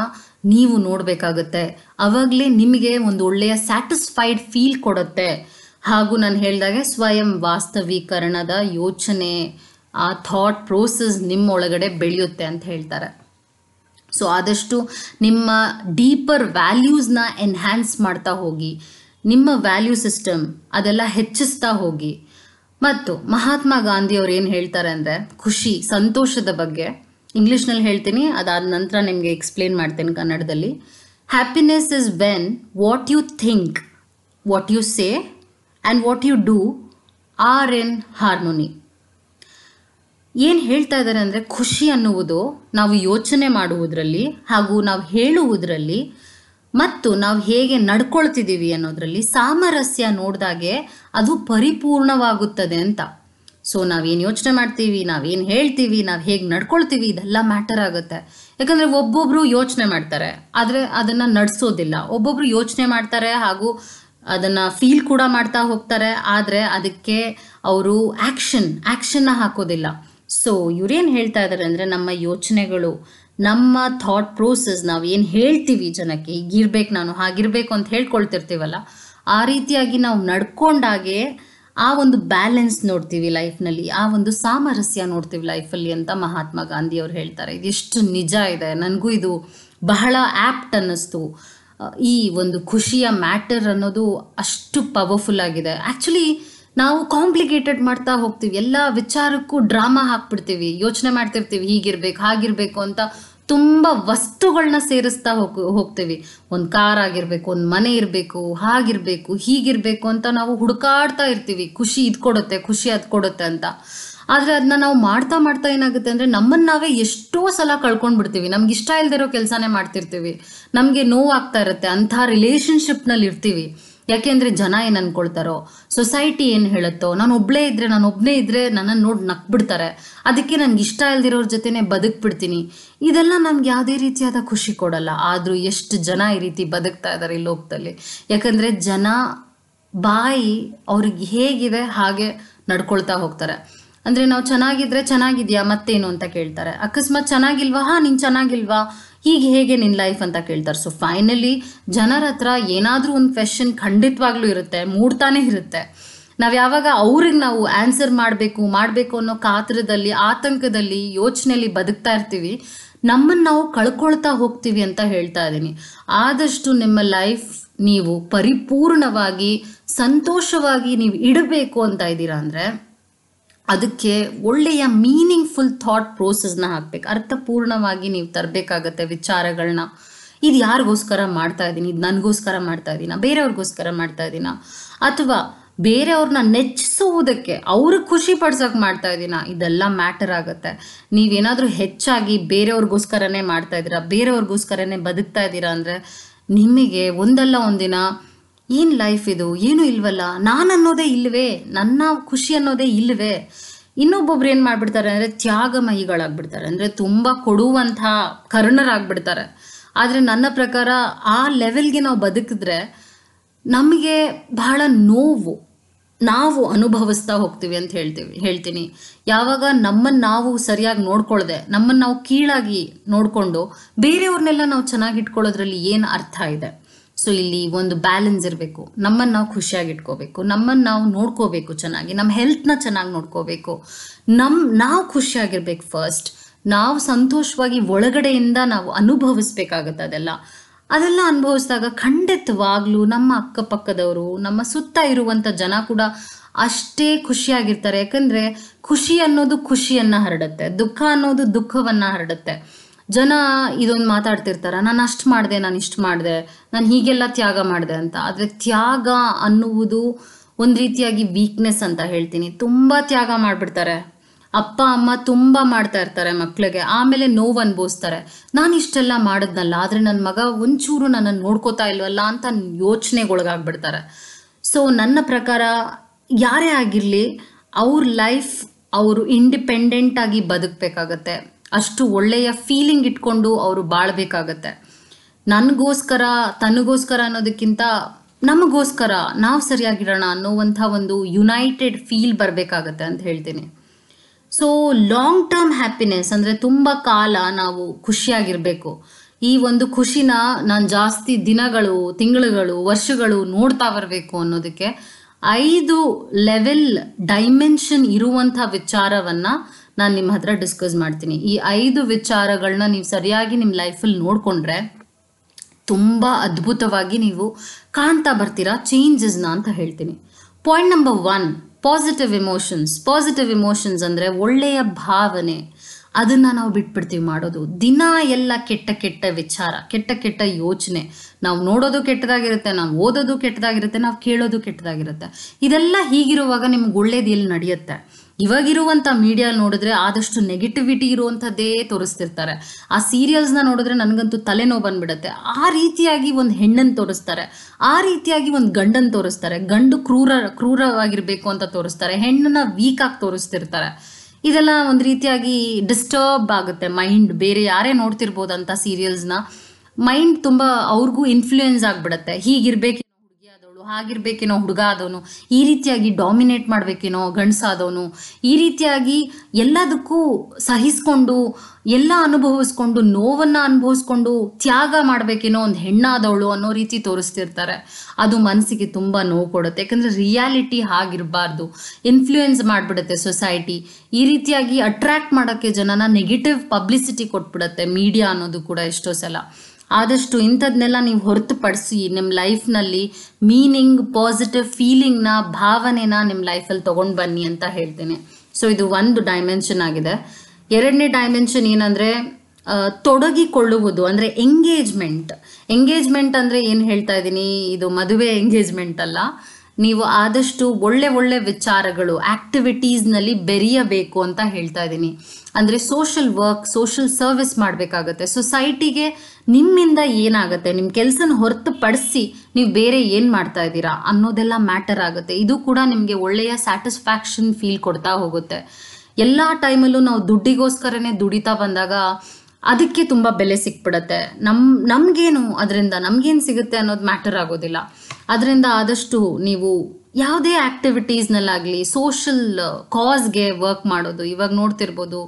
ನೀವು ನೋಡಬೇಕಾಗತ್ತೆ ಅವಾಗಲೇ ನಿಮಗೆ ಒಂದು ಒಳ್ಳೆಯ ಸ್ಯಾಟಿಸ್ಫೈಡ್ ಫೀಲ್ ಕೊಡುತ್ತೆ ಹಾಗೂ ನಾನು ಹೇಳಿದಾಗೆ ಸ್ವಯಂ ವಾಸ್ತವೀಕರಣದ ಯೋಚನೆ ಆ ಥಾಟ್ ಪ್ರೋಸೆಸ್ ನಿಮ್ಮೊಳಗಡೆ ಬೆಳೆಯುತ್ತೆ ಅಂತ ಹೇಳ್ತಾರೆ ಸೊ ಆದಷ್ಟು ನಿಮ್ಮ ಡೀಪರ್ ವ್ಯಾಲ್ಯೂಸ್ನ ಎನ್ಹ್ಯಾನ್ಸ್ ಮಾಡ್ತಾ ಹೋಗಿ ನಿಮ್ಮ ವ್ಯಾಲ್ಯೂ ಸಿಸ್ಟಮ್ ಅದೆಲ್ಲ ಹೆಚ್ಚಿಸ್ತಾ ಹೋಗಿ ಮತ್ತು ಮಹಾತ್ಮ ಗಾಂಧಿ ಅವ್ರು ಏನು ಹೇಳ್ತಾರೆ ಅಂದರೆ ಖುಷಿ ಸಂತೋಷದ ಬಗ್ಗೆ ಇಂಗ್ಲೀಷ್ನಲ್ಲಿ ಹೇಳ್ತೀನಿ ಅದಾದ ನಂತರ ನಿಮಗೆ ಎಕ್ಸ್ಪ್ಲೇನ್ ಮಾಡ್ತೇನೆ ಕನ್ನಡದಲ್ಲಿ happiness is when what you think what you say and what you do are in harmony ಏನು ಹೇಳ್ತಾ ಇದ್ದಾರೆ ಅಂದರೆ ಖುಷಿ ಅನ್ನುವುದು ನಾವು ಯೋಚನೆ ಮಾಡುವುದರಲ್ಲಿ ಹಾಗೂ ನಾವು ಹೇಳುವುದರಲ್ಲಿ ಮತ್ತು ನಾವು ಹೇಗೆ ನಡ್ಕೊಳ್ತಿದ್ದೀವಿ ಅನ್ನೋದರಲ್ಲಿ ಸಾಮರಸ್ಯ ನೋಡಿದಾಗೆ ಅದು ಪರಿಪೂರ್ಣವಾಗುತ್ತದೆ ಅಂತ ಸೊ ನಾವೇನು ಯೋಚನೆ ಮಾಡ್ತೀವಿ ನಾವೇನು ಹೇಳ್ತೀವಿ ನಾವು ಹೇಗೆ ನಡ್ಕೊಳ್ತೀವಿ ಇದೆಲ್ಲ ಮ್ಯಾಟರ್ ಆಗುತ್ತೆ ಯಾಕಂದರೆ ಒಬ್ಬೊಬ್ಬರು ಯೋಚನೆ ಮಾಡ್ತಾರೆ ಆದರೆ ಅದನ್ನು ನಡೆಸೋದಿಲ್ಲ ಒಬ್ಬೊಬ್ಬರು ಯೋಚನೆ ಮಾಡ್ತಾರೆ ಹಾಗೂ ಅದನ್ನು ಫೀಲ್ ಕೂಡ ಮಾಡ್ತಾ ಹೋಗ್ತಾರೆ ಆದರೆ ಅದಕ್ಕೆ ಅವರು ಆ್ಯಕ್ಷನ್ ಆ್ಯಕ್ಷನ್ನ ಹಾಕೋದಿಲ್ಲ ಸೊ ಇವರೇನು ಹೇಳ್ತಾ ಇದ್ದಾರೆ ಅಂದರೆ ನಮ್ಮ ಯೋಚನೆಗಳು ನಮ್ಮ ಥಾಟ್ ಪ್ರೋಸೆಸ್ ನಾವು ಏನು ಹೇಳ್ತೀವಿ ಜನಕ್ಕೆ ಹೀಗಿರ್ಬೇಕು ನಾನು ಹಾಗಿರ್ಬೇಕು ಅಂತ ಹೇಳ್ಕೊಳ್ತಿರ್ತೀವಲ್ಲ ಆ ರೀತಿಯಾಗಿ ನಾವು ನಡ್ಕೊಂಡಾಗೆ ಆ ಒಂದು ಬ್ಯಾಲೆನ್ಸ್ ನೋಡ್ತೀವಿ ಲೈಫ್ನಲ್ಲಿ ಆ ಒಂದು ಸಾಮರಸ್ಯ ನೋಡ್ತೀವಿ ಲೈಫಲ್ಲಿ ಅಂತ ಮಹಾತ್ಮ ಗಾಂಧಿ ಅವರು ಹೇಳ್ತಾರೆ ಎಷ್ಟು ನಿಜ ಇದೆ ನನಗೂ ಇದು ಬಹಳ ಆ್ಯಪ್ಟ್ ಅನ್ನಿಸ್ತು ಈ ಒಂದು ಖುಷಿಯ ಮ್ಯಾಟರ್ ಅನ್ನೋದು ಅಷ್ಟು ಪವರ್ಫುಲ್ ಆಗಿದೆ ಆ್ಯಕ್ಚುಲಿ ನಾವು ಕಾಂಪ್ಲಿಕೇಟೆಡ್ ಮಾಡ್ತಾ ಹೋಗ್ತೀವಿ ಎಲ್ಲ ವಿಚಾರಕ್ಕೂ ಡ್ರಾಮಾ ಹಾಕ್ಬಿಡ್ತೀವಿ ಯೋಚನೆ ಮಾಡ್ತಿರ್ತೀವಿ ಹೀಗಿರ್ಬೇಕು ಹಾಗಿರ್ಬೇಕು ಅಂತ ತುಂಬ ವಸ್ತುಗಳನ್ನ ಸೇರಿಸ್ತಾ ಹೋಗ್ ಹೋಗ್ತೀವಿ ಒಂದು ಕಾರ್ ಆಗಿರ್ಬೇಕು ಒಂದು ಮನೆ ಇರಬೇಕು ಹಾಗಿರ್ಬೇಕು ಹೀಗಿರ್ಬೇಕು ಅಂತ ನಾವು ಹುಡುಕಾಡ್ತಾ ಇರ್ತೀವಿ ಖುಷಿ ಇದು ಕೊಡುತ್ತೆ ಖುಷಿ ಅದು ಕೊಡುತ್ತೆ ಅಂತ ಆದರೆ ಅದನ್ನ ನಾವು ಮಾಡ್ತಾ ಮಾಡ್ತಾ ಏನಾಗುತ್ತೆ ಅಂದರೆ ನಮ್ಮನ್ನು ನಾವೇ ಎಷ್ಟೋ ಸಲ ಕಳ್ಕೊಂಡ್ಬಿಡ್ತೀವಿ ನಮ್ಗೆ ಇಷ್ಟ ಇಲ್ದಿರೋ ಕೆಲಸನೇ ಮಾಡ್ತಿರ್ತೀವಿ ನಮಗೆ ನೋವಾಗ್ತಾ ಇರುತ್ತೆ ಅಂಥ ರಿಲೇಷನ್ಶಿಪ್ನಲ್ಲಿ ಇರ್ತೀವಿ ಯಾಕೆಂದ್ರೆ ಜನ ಏನು ಅನ್ಕೊಳ್ತಾರೋ ಸೊಸೈಟಿ ಏನು ಹೇಳುತ್ತೋ ನಾನು ಒಬ್ಬಳೇ ಇದ್ರೆ ನಾನು ಒಬ್ಬನೇ ಇದ್ದರೆ ನನ್ನನ್ನು ನೋಡಿ ಬಿಡ್ತಾರೆ ಅದಕ್ಕೆ ನನ್ಗೆ ಇಷ್ಟ ಇಲ್ದಿರೋರ ಜೊತೆನೇ ಬಿಡ್ತೀನಿ ಇದೆಲ್ಲ ನಮ್ಗೆ ಯಾವುದೇ ರೀತಿಯಾದ ಖುಷಿ ಕೊಡಲ್ಲ ಆದ್ರೂ ಎಷ್ಟು ಜನ ಈ ರೀತಿ ಬದುಕ್ತಾ ಇದ್ದಾರೆ ಈ ಲೋಕದಲ್ಲಿ ಯಾಕಂದ್ರೆ ಜನ ಬಾಯಿ ಅವ್ರಿಗೆ ಹೇಗಿದೆ ಹಾಗೆ ನಡ್ಕೊಳ್ತಾ ಹೋಗ್ತಾರೆ ಅಂದರೆ ನಾವು ಚೆನ್ನಾಗಿದ್ರೆ ಚೆನ್ನಾಗಿದೆಯಾ ಮತ್ತೇನು ಅಂತ ಕೇಳ್ತಾರೆ ಅಕಸ್ಮಾತ್ ಚೆನ್ನಾಗಿಲ್ವಾ ಹಾಂ ನೀನು ಚೆನ್ನಾಗಿಲ್ವಾ ಈಗ ಹೇಗೆ ನಿನ್ನ ಲೈಫ್ ಅಂತ ಕೇಳ್ತಾರೆ ಸೊ ಫೈನಲಿ ಜನರ ಹತ್ರ ಏನಾದರೂ ಒಂದು ಕ್ವೆಶನ್ ಖಂಡಿತವಾಗ್ಲೂ ಇರುತ್ತೆ ಮೂಡ್ತಾನೆ ಇರುತ್ತೆ ನಾವು ಯಾವಾಗ ಅವ್ರಿಗೆ ನಾವು ಆನ್ಸರ್ ಮಾಡಬೇಕು ಮಾಡಬೇಕು ಅನ್ನೋ ಕಾತ್ರದಲ್ಲಿ ಆತಂಕದಲ್ಲಿ ಯೋಚನೆಯಲ್ಲಿ ಬದುಕ್ತಾ ಇರ್ತೀವಿ ನಮ್ಮನ್ನು ನಾವು ಕಳ್ಕೊಳ್ತಾ ಹೋಗ್ತೀವಿ ಅಂತ ಹೇಳ್ತಾ ಇದ್ದೀನಿ ಆದಷ್ಟು ನಿಮ್ಮ ಲೈಫ್ ನೀವು ಪರಿಪೂರ್ಣವಾಗಿ ಸಂತೋಷವಾಗಿ ನೀವು ಇಡಬೇಕು ಅಂತ ಇದ್ದೀರಾ ಅಂದರೆ ಅದಕ್ಕೆ ಒಳ್ಳೆಯ ಮೀನಿಂಗ್ಫುಲ್ ಥಾಟ್ ಪ್ರೋಸೆಸ್ನ ಹಾಕ್ಬೇಕು ಅರ್ಥಪೂರ್ಣವಾಗಿ ನೀವು ತರಬೇಕಾಗತ್ತೆ ವಿಚಾರಗಳನ್ನ ಇದು ಯಾರಿಗೋಸ್ಕರ ಮಾಡ್ತಾ ಇದ್ದೀನಿ ಇದು ನನಗೋಸ್ಕರ ಮಾಡ್ತಾ ಇದ್ದೀನ ಬೇರೆಯವ್ರಿಗೋಸ್ಕರ ಮಾಡ್ತಾ ಇದ್ದೀನ ಅಥವಾ ಬೇರೆಯವ್ರನ್ನ ನೆಚ್ಚಿಸುವುದಕ್ಕೆ ಅವ್ರಿಗೆ ಖುಷಿ ಪಡ್ಸೋಕೆ ಮಾಡ್ತಾ ಇದ್ದೀನ ಇದೆಲ್ಲ ಮ್ಯಾಟರ್ ಆಗುತ್ತೆ ನೀವೇನಾದರೂ ಹೆಚ್ಚಾಗಿ ಬೇರೆಯವ್ರಿಗೋಸ್ಕರನೇ ಮಾಡ್ತಾ ಇದ್ದೀರಾ ಬೇರೆಯವ್ರಿಗೋಸ್ಕರನೇ ಬದುಕ್ತಾ ಇದ್ದೀರಾ ಅಂದರೆ ನಿಮಗೆ ಒಂದಲ್ಲ ಒಂದಿನ ಏನು ಲೈಫ್ ಇದು ಏನು ಇಲ್ವಲ್ಲ ನಾನು ಅನ್ನೋದೇ ಇಲ್ವೇ ನನ್ನ ಖುಷಿ ಅನ್ನೋದೇ ಇಲ್ವೇ ಇನ್ನೊಬ್ಬೊಬ್ರು ಏನು ಮಾಡಿಬಿಡ್ತಾರೆ ಅಂದರೆ ತ್ಯಾಗಮಯಿಗಳಾಗ್ಬಿಡ್ತಾರೆ ಅಂದರೆ ತುಂಬ ಕೊಡುವಂಥ ಕರ್ಣರಾಗ್ಬಿಡ್ತಾರೆ ಆದರೆ ನನ್ನ ಪ್ರಕಾರ ಆ ಲೆವೆಲ್ಗೆ ನಾವು ಬದುಕಿದ್ರೆ ನಮಗೆ ಬಹಳ ನೋವು ನಾವು ಅನುಭವಿಸ್ತಾ ಹೋಗ್ತೀವಿ ಅಂತ ಹೇಳ್ತೀವಿ ಹೇಳ್ತೀನಿ ಯಾವಾಗ ನಮ್ಮನ್ನು ನಾವು ಸರಿಯಾಗಿ ನೋಡ್ಕೊಳ್ದೆ ನಮ್ಮನ್ನು ನಾವು ಕೀಳಾಗಿ ನೋಡಿಕೊಂಡು ಬೇರೆಯವ್ರನ್ನೆಲ್ಲ ನಾವು ಚೆನ್ನಾಗಿ ಇಟ್ಕೊಳ್ಳೋದ್ರಲ್ಲಿ ಏನು ಅರ್ಥ ಇದೆ ಸೊ ಇಲ್ಲಿ ಒಂದು ಬ್ಯಾಲೆನ್ಸ್ ಇರಬೇಕು ನಮ್ಮನ್ನು ನಾವು ಖುಷಿಯಾಗಿ ಇಟ್ಕೋಬೇಕು ನಮ್ಮನ್ನು ನಾವು ನೋಡ್ಕೋಬೇಕು ಚೆನ್ನಾಗಿ ನಮ್ಮ ಹೆಲ್ತ್ನ ಚೆನ್ನಾಗಿ ನೋಡ್ಕೋಬೇಕು ನಮ್ಮ ನಾವು ಖುಷಿಯಾಗಿರ್ಬೇಕು ಫಸ್ಟ್ ನಾವು ಸಂತೋಷವಾಗಿ ಒಳಗಡೆಯಿಂದ ನಾವು ಅನುಭವಿಸ್ಬೇಕಾಗತ್ತೆ ಅದೆಲ್ಲ ಅದೆಲ್ಲ ಅನುಭವಿಸಿದಾಗ ಖಂಡಿತವಾಗ್ಲೂ ನಮ್ಮ ಅಕ್ಕಪಕ್ಕದವರು ನಮ್ಮ ಸುತ್ತ ಇರುವಂಥ ಜನ ಕೂಡ ಅಷ್ಟೇ ಖುಷಿಯಾಗಿರ್ತಾರೆ ಯಾಕಂದರೆ ಖುಷಿ ಅನ್ನೋದು ಖುಷಿಯನ್ನು ಹರಡುತ್ತೆ ದುಃಖ ಅನ್ನೋದು ದುಃಖವನ್ನು ಹರಡುತ್ತೆ ಜನ ಇದೊಂದು ಮಾತಾಡ್ತಿರ್ತಾರ ನಾನು ಅಷ್ಟು ಮಾಡಿದೆ ನಾನು ಇಷ್ಟು ಮಾಡಿದೆ ನಾನು ಹೀಗೆಲ್ಲ ತ್ಯಾಗ ಮಾಡಿದೆ ಅಂತ ಆದರೆ ತ್ಯಾಗ ಅನ್ನುವುದು ಒಂದು ರೀತಿಯಾಗಿ ವೀಕ್ನೆಸ್ ಅಂತ ಹೇಳ್ತೀನಿ ತುಂಬ ತ್ಯಾಗ ಮಾಡಿಬಿಡ್ತಾರೆ ಅಪ್ಪ ಅಮ್ಮ ತುಂಬ ಮಾಡ್ತಾ ಇರ್ತಾರೆ ಮಕ್ಕಳಿಗೆ ಆಮೇಲೆ ನೋವು ಅನ್ಭವಿಸ್ತಾರೆ ನಾನು ಇಷ್ಟೆಲ್ಲ ಮಾಡಿದ್ನಲ್ಲ ಆದರೆ ನನ್ನ ಮಗ ಒಂಚೂರು ನನ್ನನ್ನು ನೋಡ್ಕೋತಾ ಇಲ್ವಲ್ಲ ಅಂತ ಯೋಚನೆಗೊಳಗಾಗ್ಬಿಡ್ತಾರೆ ಸೊ ನನ್ನ ಪ್ರಕಾರ ಯಾರೇ ಆಗಿರಲಿ ಅವ್ರ ಲೈಫ್ ಅವರು ಇಂಡಿಪೆಂಡೆಂಟ್ ಆಗಿ ಬದುಕಬೇಕಾಗತ್ತೆ ಅಷ್ಟು ಒಳ್ಳೆಯ ಫೀಲಿಂಗ್ ಇಟ್ಕೊಂಡು ಅವರು ಬಾಳ್ಬೇಕಾಗತ್ತೆ ನನಗೋಸ್ಕರ ತನಗೋಸ್ಕರ ಅನ್ನೋದಕ್ಕಿಂತ ನಮಗೋಸ್ಕರ ನಾವು ಸರಿಯಾಗಿರೋಣ ಅನ್ನೋವಂಥ ಒಂದು ಯುನೈಟೆಡ್ ಫೀಲ್ ಬರಬೇಕಾಗತ್ತೆ ಅಂತ ಹೇಳ್ತೀನಿ ಸೊ ಲಾಂಗ್ ಟರ್ಮ್ ಹ್ಯಾಪಿನೆಸ್ ಅಂದರೆ ತುಂಬ ಕಾಲ ನಾವು ಖುಷಿಯಾಗಿರಬೇಕು ಈ ಒಂದು ಖುಷಿನ ನಾನು ಜಾಸ್ತಿ ದಿನಗಳು ತಿಂಗಳುಗಳು ವರ್ಷಗಳು ನೋಡ್ತಾ ಬರಬೇಕು ಅನ್ನೋದಕ್ಕೆ ಐದು ಲೆವೆಲ್ ಡೈಮೆನ್ಷನ್ ಇರುವಂಥ ವಿಚಾರವನ್ನು ನಾನು ನಿಮ್ಮ ಹತ್ರ ಡಿಸ್ಕಸ್ ಮಾಡ್ತೀನಿ ಈ ಐದು ವಿಚಾರಗಳನ್ನ ನೀವು ಸರಿಯಾಗಿ ನಿಮ್ಮ ಲೈಫಲ್ಲಿ ನೋಡಿಕೊಂಡ್ರೆ ತುಂಬ ಅದ್ಭುತವಾಗಿ ನೀವು ಕಾಣ್ತಾ ಬರ್ತೀರಾ ಚೇಂಜಸ್ನ ಅಂತ ಹೇಳ್ತೀನಿ point number one positive emotions positive emotions ಅಂದರೆ ಒಳ್ಳೆಯ ಭಾವನೆ ಅದನ್ನು ನಾವು ಬಿಟ್ಬಿಡ್ತೀವಿ ಮಾಡೋದು ದಿನ ಎಲ್ಲ ಕೆಟ್ಟ ಕೆಟ್ಟ ವಿಚಾರ ಕೆಟ್ಟ ಕೆಟ್ಟ ಯೋಚನೆ ನಾವು ನೋಡೋದು ಕೆಟ್ಟದಾಗಿರುತ್ತೆ ನಾವು ಓದೋದು ಕೆಟ್ಟದಾಗಿರುತ್ತೆ ನಾವು ಕೇಳೋದು ಕೆಟ್ಟದಾಗಿರುತ್ತೆ ಇದೆಲ್ಲ ಹೀಗಿರುವಾಗ ನಿಮ್ಗೆ ಒಳ್ಳೇದು ಎಲ್ಲಿ ನಡೆಯುತ್ತೆ ಇವಾಗಿರುವಂತ ಮೀಡಿಯಾ ನೋಡಿದ್ರೆ ಆದಷ್ಟು ನೆಗೆಟಿವಿಟಿ ಇರುವಂತದ್ದೇ ತೋರಿಸ್ತಿರ್ತಾರೆ ಆ ಸೀರಿಯಲ್ಸ್ನ ನೋಡಿದ್ರೆ ನನಗಂತೂ ತಲೆನೋವು ಬಂದ್ಬಿಡತ್ತೆ ಆ ರೀತಿಯಾಗಿ ಒಂದು ಹೆಣ್ಣನ್ನು ತೋರಿಸ್ತಾರೆ ಆ ರೀತಿಯಾಗಿ ಒಂದು ಗಂಡನ್ ತೋರಿಸ್ತಾರೆ ಗಂಡು ಕ್ರೂರ ಕ್ರೂರವಾಗಿರ್ಬೇಕು ಅಂತ ತೋರಿಸ್ತಾರೆ ಹೆಣ್ಣನ್ನ ವೀಕ್ ಆಗಿ ತೋರಿಸ್ತಿರ್ತಾರೆ ಇದೆಲ್ಲ ಒಂದು ರೀತಿಯಾಗಿ ಡಿಸ್ಟರ್ಬ್ ಆಗುತ್ತೆ ಮೈಂಡ್ ಬೇರೆ ಯಾರೇ ನೋಡ್ತಿರ್ಬೋದಂತ ಅಂತ ಸೀರಿಯಲ್ಸ್ನ ಮೈಂಡ್ ತುಂಬ ಅವ್ರಿಗೂ ಇನ್ಫ್ಲೂಯೆನ್ಸ್ ಆಗಿಬಿಡುತ್ತೆ ಹೀಗಿರ್ಬೇಕು ಆಗಿರ್ಬೇಕೇನೋ ಹುಡುಗ ಆದವನು ಈ ರೀತಿಯಾಗಿ ಡಾಮಿನೇಟ್ ಮಾಡ್ಬೇಕೇನೋ ಗಂಡಸಾದವನು ಈ ರೀತಿಯಾಗಿ ಎಲ್ಲದಕ್ಕೂ ಸಹಿಸ್ಕೊಂಡು ಎಲ್ಲ ಅನುಭವಿಸ್ಕೊಂಡು ನೋವನ್ನು ಅನುಭವಿಸ್ಕೊಂಡು ತ್ಯಾಗ ಮಾಡ್ಬೇಕೇನೋ ಒಂದು ಹೆಣ್ಣಾದವಳು ಅನ್ನೋ ರೀತಿ ತೋರಿಸ್ತಿರ್ತಾರೆ ಅದು ಮನಸ್ಸಿಗೆ ತುಂಬ ನೋವು ಕೊಡುತ್ತೆ ಯಾಕಂದರೆ ರಿಯಾಲಿಟಿ ಆಗಿರ್ಬಾರ್ದು ಇನ್ಫ್ಲೂಯೆನ್ಸ್ ಮಾಡಿಬಿಡುತ್ತೆ ಸೊಸೈಟಿ ಈ ರೀತಿಯಾಗಿ ಅಟ್ರಾಕ್ಟ್ ಮಾಡೋಕ್ಕೆ ಜನನ ನೆಗೆಟಿವ್ ಪಬ್ಲಿಸಿಟಿ ಕೊಟ್ಬಿಡುತ್ತೆ ಮೀಡಿಯಾ ಅನ್ನೋದು ಕೂಡ ಎಷ್ಟೋ ಸಲ ಆದಷ್ಟು ಇಂಥದ್ನೆಲ್ಲ ನೀವು ಹೊರತುಪಡಿಸಿ ನಿಮ್ಮ ಲೈಫ್ನಲ್ಲಿ ಮೀನಿಂಗ್ ಪಾಸಿಟಿವ್ ಫೀಲಿಂಗ್ನ ಭಾವನೆನ ನಿಮ್ಮ ಲೈಫಲ್ಲಿ ತೊಗೊಂಡು ಬನ್ನಿ ಅಂತ ಹೇಳ್ತೇನೆ ಸೊ ಇದು ಒಂದು ಡೈಮೆನ್ಷನ್ ಆಗಿದೆ ಎರಡನೇ ಡೈಮೆನ್ಷನ್ ಏನಂದರೆ ತೊಡಗಿಕೊಳ್ಳುವುದು ಅಂದರೆ ಎಂಗೇಜ್ಮೆಂಟ್ ಎಂಗೇಜ್ಮೆಂಟ್ ಅಂದರೆ ಏನು ಹೇಳ್ತಾ ಇದ್ದೀನಿ ಇದು ಮದುವೆ ಎಂಗೇಜ್ಮೆಂಟ್ ಅಲ್ಲ ನೀವು ಆದಷ್ಟು ಒಳ್ಳೆ ಒಳ್ಳೆ ವಿಚಾರಗಳು ಆಕ್ಟಿವಿಟೀಸ್ನಲ್ಲಿ ಬೆರೆಯಬೇಕು ಅಂತ ಹೇಳ್ತಾ ಇದ್ದೀನಿ ಅಂದರೆ ಸೋಷಲ್ ವರ್ಕ್ ಸೋಷಲ್ ಸರ್ವಿಸ್ ಮಾಡಬೇಕಾಗತ್ತೆ ಸೊಸೈಟಿಗೆ ನಿಮ್ಮಿಂದ ಏನಾಗುತ್ತೆ ನಿಮ್ಮ ಕೆಲಸನ ಹೊರತುಪಡಿಸಿ ನೀವು ಬೇರೆ ಏನು ಮಾಡ್ತಾ ಇದ್ದೀರಾ ಅನ್ನೋದೆಲ್ಲ ಮ್ಯಾಟರ್ ಆಗುತ್ತೆ ಇದು ಕೂಡ ನಿಮಗೆ ಒಳ್ಳೆಯ ಸ್ಯಾಟಿಸ್ಫ್ಯಾಕ್ಷನ್ ಫೀಲ್ ಕೊಡ್ತಾ ಹೋಗುತ್ತೆ ಎಲ್ಲ ಟೈಮಲ್ಲೂ ನಾವು ದುಡ್ಡಿಗೋಸ್ಕರನೇ ದುಡಿತಾ ಬಂದಾಗ ಅದಕ್ಕೆ ತುಂಬ ಬೆಲೆ ಸಿಕ್ಬಿಡತ್ತೆ ನಮ್ಮ ನಮಗೇನು ಅದರಿಂದ ನಮಗೇನು ಸಿಗುತ್ತೆ ಅನ್ನೋದು ಮ್ಯಾಟರ್ ಆಗೋದಿಲ್ಲ ಅದರಿಂದ ಆದಷ್ಟು ನೀವು ಯಾವುದೇ ಆ್ಯಕ್ಟಿವಿಟೀಸ್ನಲ್ಲಾಗಲಿ ಸೋಷಲ್ ಕಾಸ್ಗೆ ವರ್ಕ್ ಮಾಡೋದು ಇವಾಗ ನೋಡ್ತಿರ್ಬೋದು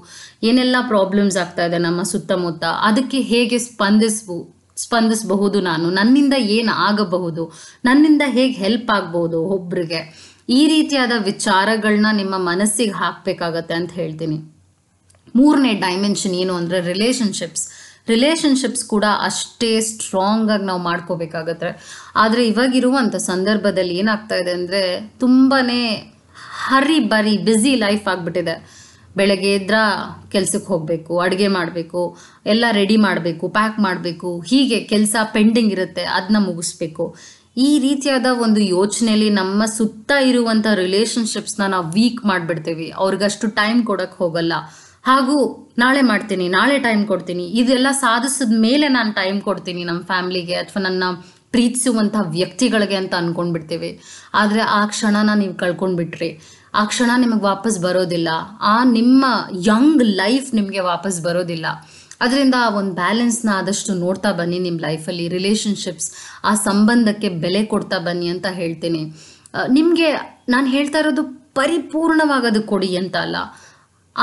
ಏನೆಲ್ಲ ಪ್ರಾಬ್ಲಮ್ಸ್ ಆಗ್ತಾ ಇದೆ ನಮ್ಮ ಸುತ್ತಮುತ್ತ ಅದಕ್ಕೆ ಹೇಗೆ ಸ್ಪಂದಿಸ್ಬು ಸ್ಪಂದಿಸಬಹುದು ನಾನು ನನ್ನಿಂದ ಏನು ಆಗಬಹುದು ನನ್ನಿಂದ ಹೇಗೆ ಹೆಲ್ಪ್ ಆಗ್ಬೋದು ಒಬ್ರಿಗೆ ಈ ರೀತಿಯಾದ ವಿಚಾರಗಳನ್ನ ನಿಮ್ಮ ಮನಸ್ಸಿಗೆ ಹಾಕಬೇಕಾಗತ್ತೆ ಅಂತ ಹೇಳ್ತೀನಿ ಮೂರನೇ ಡೈಮೆನ್ಷನ್ ಏನು ಅಂದರೆ ರಿಲೇಷನ್ಶಿಪ್ಸ್ ರಿಲೇಷನ್ಶಿಪ್ಸ್ ಕೂಡ ಅಷ್ಟೇ ಸ್ಟ್ರಾಂಗಾಗಿ ನಾವು ಮಾಡ್ಕೋಬೇಕಾಗತ್ತೆ ಆದರೆ ಇವಾಗಿರುವಂಥ ಸಂದರ್ಭದಲ್ಲಿ ಏನಾಗ್ತಾ ಇದೆ ಅಂದರೆ ತುಂಬಾ ಹರಿ ಬರಿ ಬ್ಯುಸಿ ಲೈಫ್ ಆಗಿಬಿಟ್ಟಿದೆ ಬೆಳಗ್ಗೆ ಇದ್ರ ಕೆಲ್ಸಕ್ಕೆ ಹೋಗಬೇಕು ಅಡುಗೆ ಮಾಡಬೇಕು ಎಲ್ಲ ರೆಡಿ ಮಾಡಬೇಕು ಪ್ಯಾಕ್ ಮಾಡಬೇಕು ಹೀಗೆ ಕೆಲಸ ಪೆಂಡಿಂಗ್ ಇರುತ್ತೆ ಅದನ್ನ ಮುಗಿಸ್ಬೇಕು ಈ ರೀತಿಯಾದ ಒಂದು ಯೋಚನೆಯಲ್ಲಿ ನಮ್ಮ ಸುತ್ತ ಇರುವಂಥ ರಿಲೇಷನ್ಶಿಪ್ಸ್ನ ನಾವು ವೀಕ್ ಮಾಡಿಬಿಡ್ತೀವಿ ಅವ್ರಿಗಷ್ಟು ಟೈಮ್ ಕೊಡೋಕ್ಕೆ ಹೋಗಲ್ಲ ಹಾಗೂ ನಾಳೆ ಮಾಡ್ತೀನಿ ನಾಳೆ ಟೈಮ್ ಕೊಡ್ತೀನಿ ಇದೆಲ್ಲ ಸಾಧಿಸಿದ ಮೇಲೆ ನಾನು ಟೈಮ್ ಕೊಡ್ತೀನಿ ನಮ್ಮ ಫ್ಯಾಮಿಲಿಗೆ ಅಥವಾ ನನ್ನ ಪ್ರೀತಿಸುವಂತಹ ವ್ಯಕ್ತಿಗಳಿಗೆ ಅಂತ ಅನ್ಕೊಂಡ್ಬಿಡ್ತೀವಿ ಆದರೆ ಆ ಕ್ಷಣನ ನೀವು ಕಳ್ಕೊಂಡ್ಬಿಟ್ರಿ ಆ ಕ್ಷಣ ನಿಮಗೆ ವಾಪಸ್ ಬರೋದಿಲ್ಲ ಆ ನಿಮ್ಮ ಯಂಗ್ ಲೈಫ್ ನಿಮಗೆ ವಾಪಸ್ ಬರೋದಿಲ್ಲ ಅದರಿಂದ ಆ ಒಂದು ಬ್ಯಾಲೆನ್ಸ್ನ ಆದಷ್ಟು ನೋಡ್ತಾ ಬನ್ನಿ ನಿಮ್ಮ ಲೈಫಲ್ಲಿ ರಿಲೇಷನ್ಶಿಪ್ಸ್ ಆ ಸಂಬಂಧಕ್ಕೆ ಬೆಲೆ ಕೊಡ್ತಾ ಬನ್ನಿ ಅಂತ ಹೇಳ್ತೀನಿ ನಿಮಗೆ ನಾನು ಹೇಳ್ತಾ ಇರೋದು ಪರಿಪೂರ್ಣವಾಗದು ಕೊಡಿ ಅಂತ ಅಲ್ಲ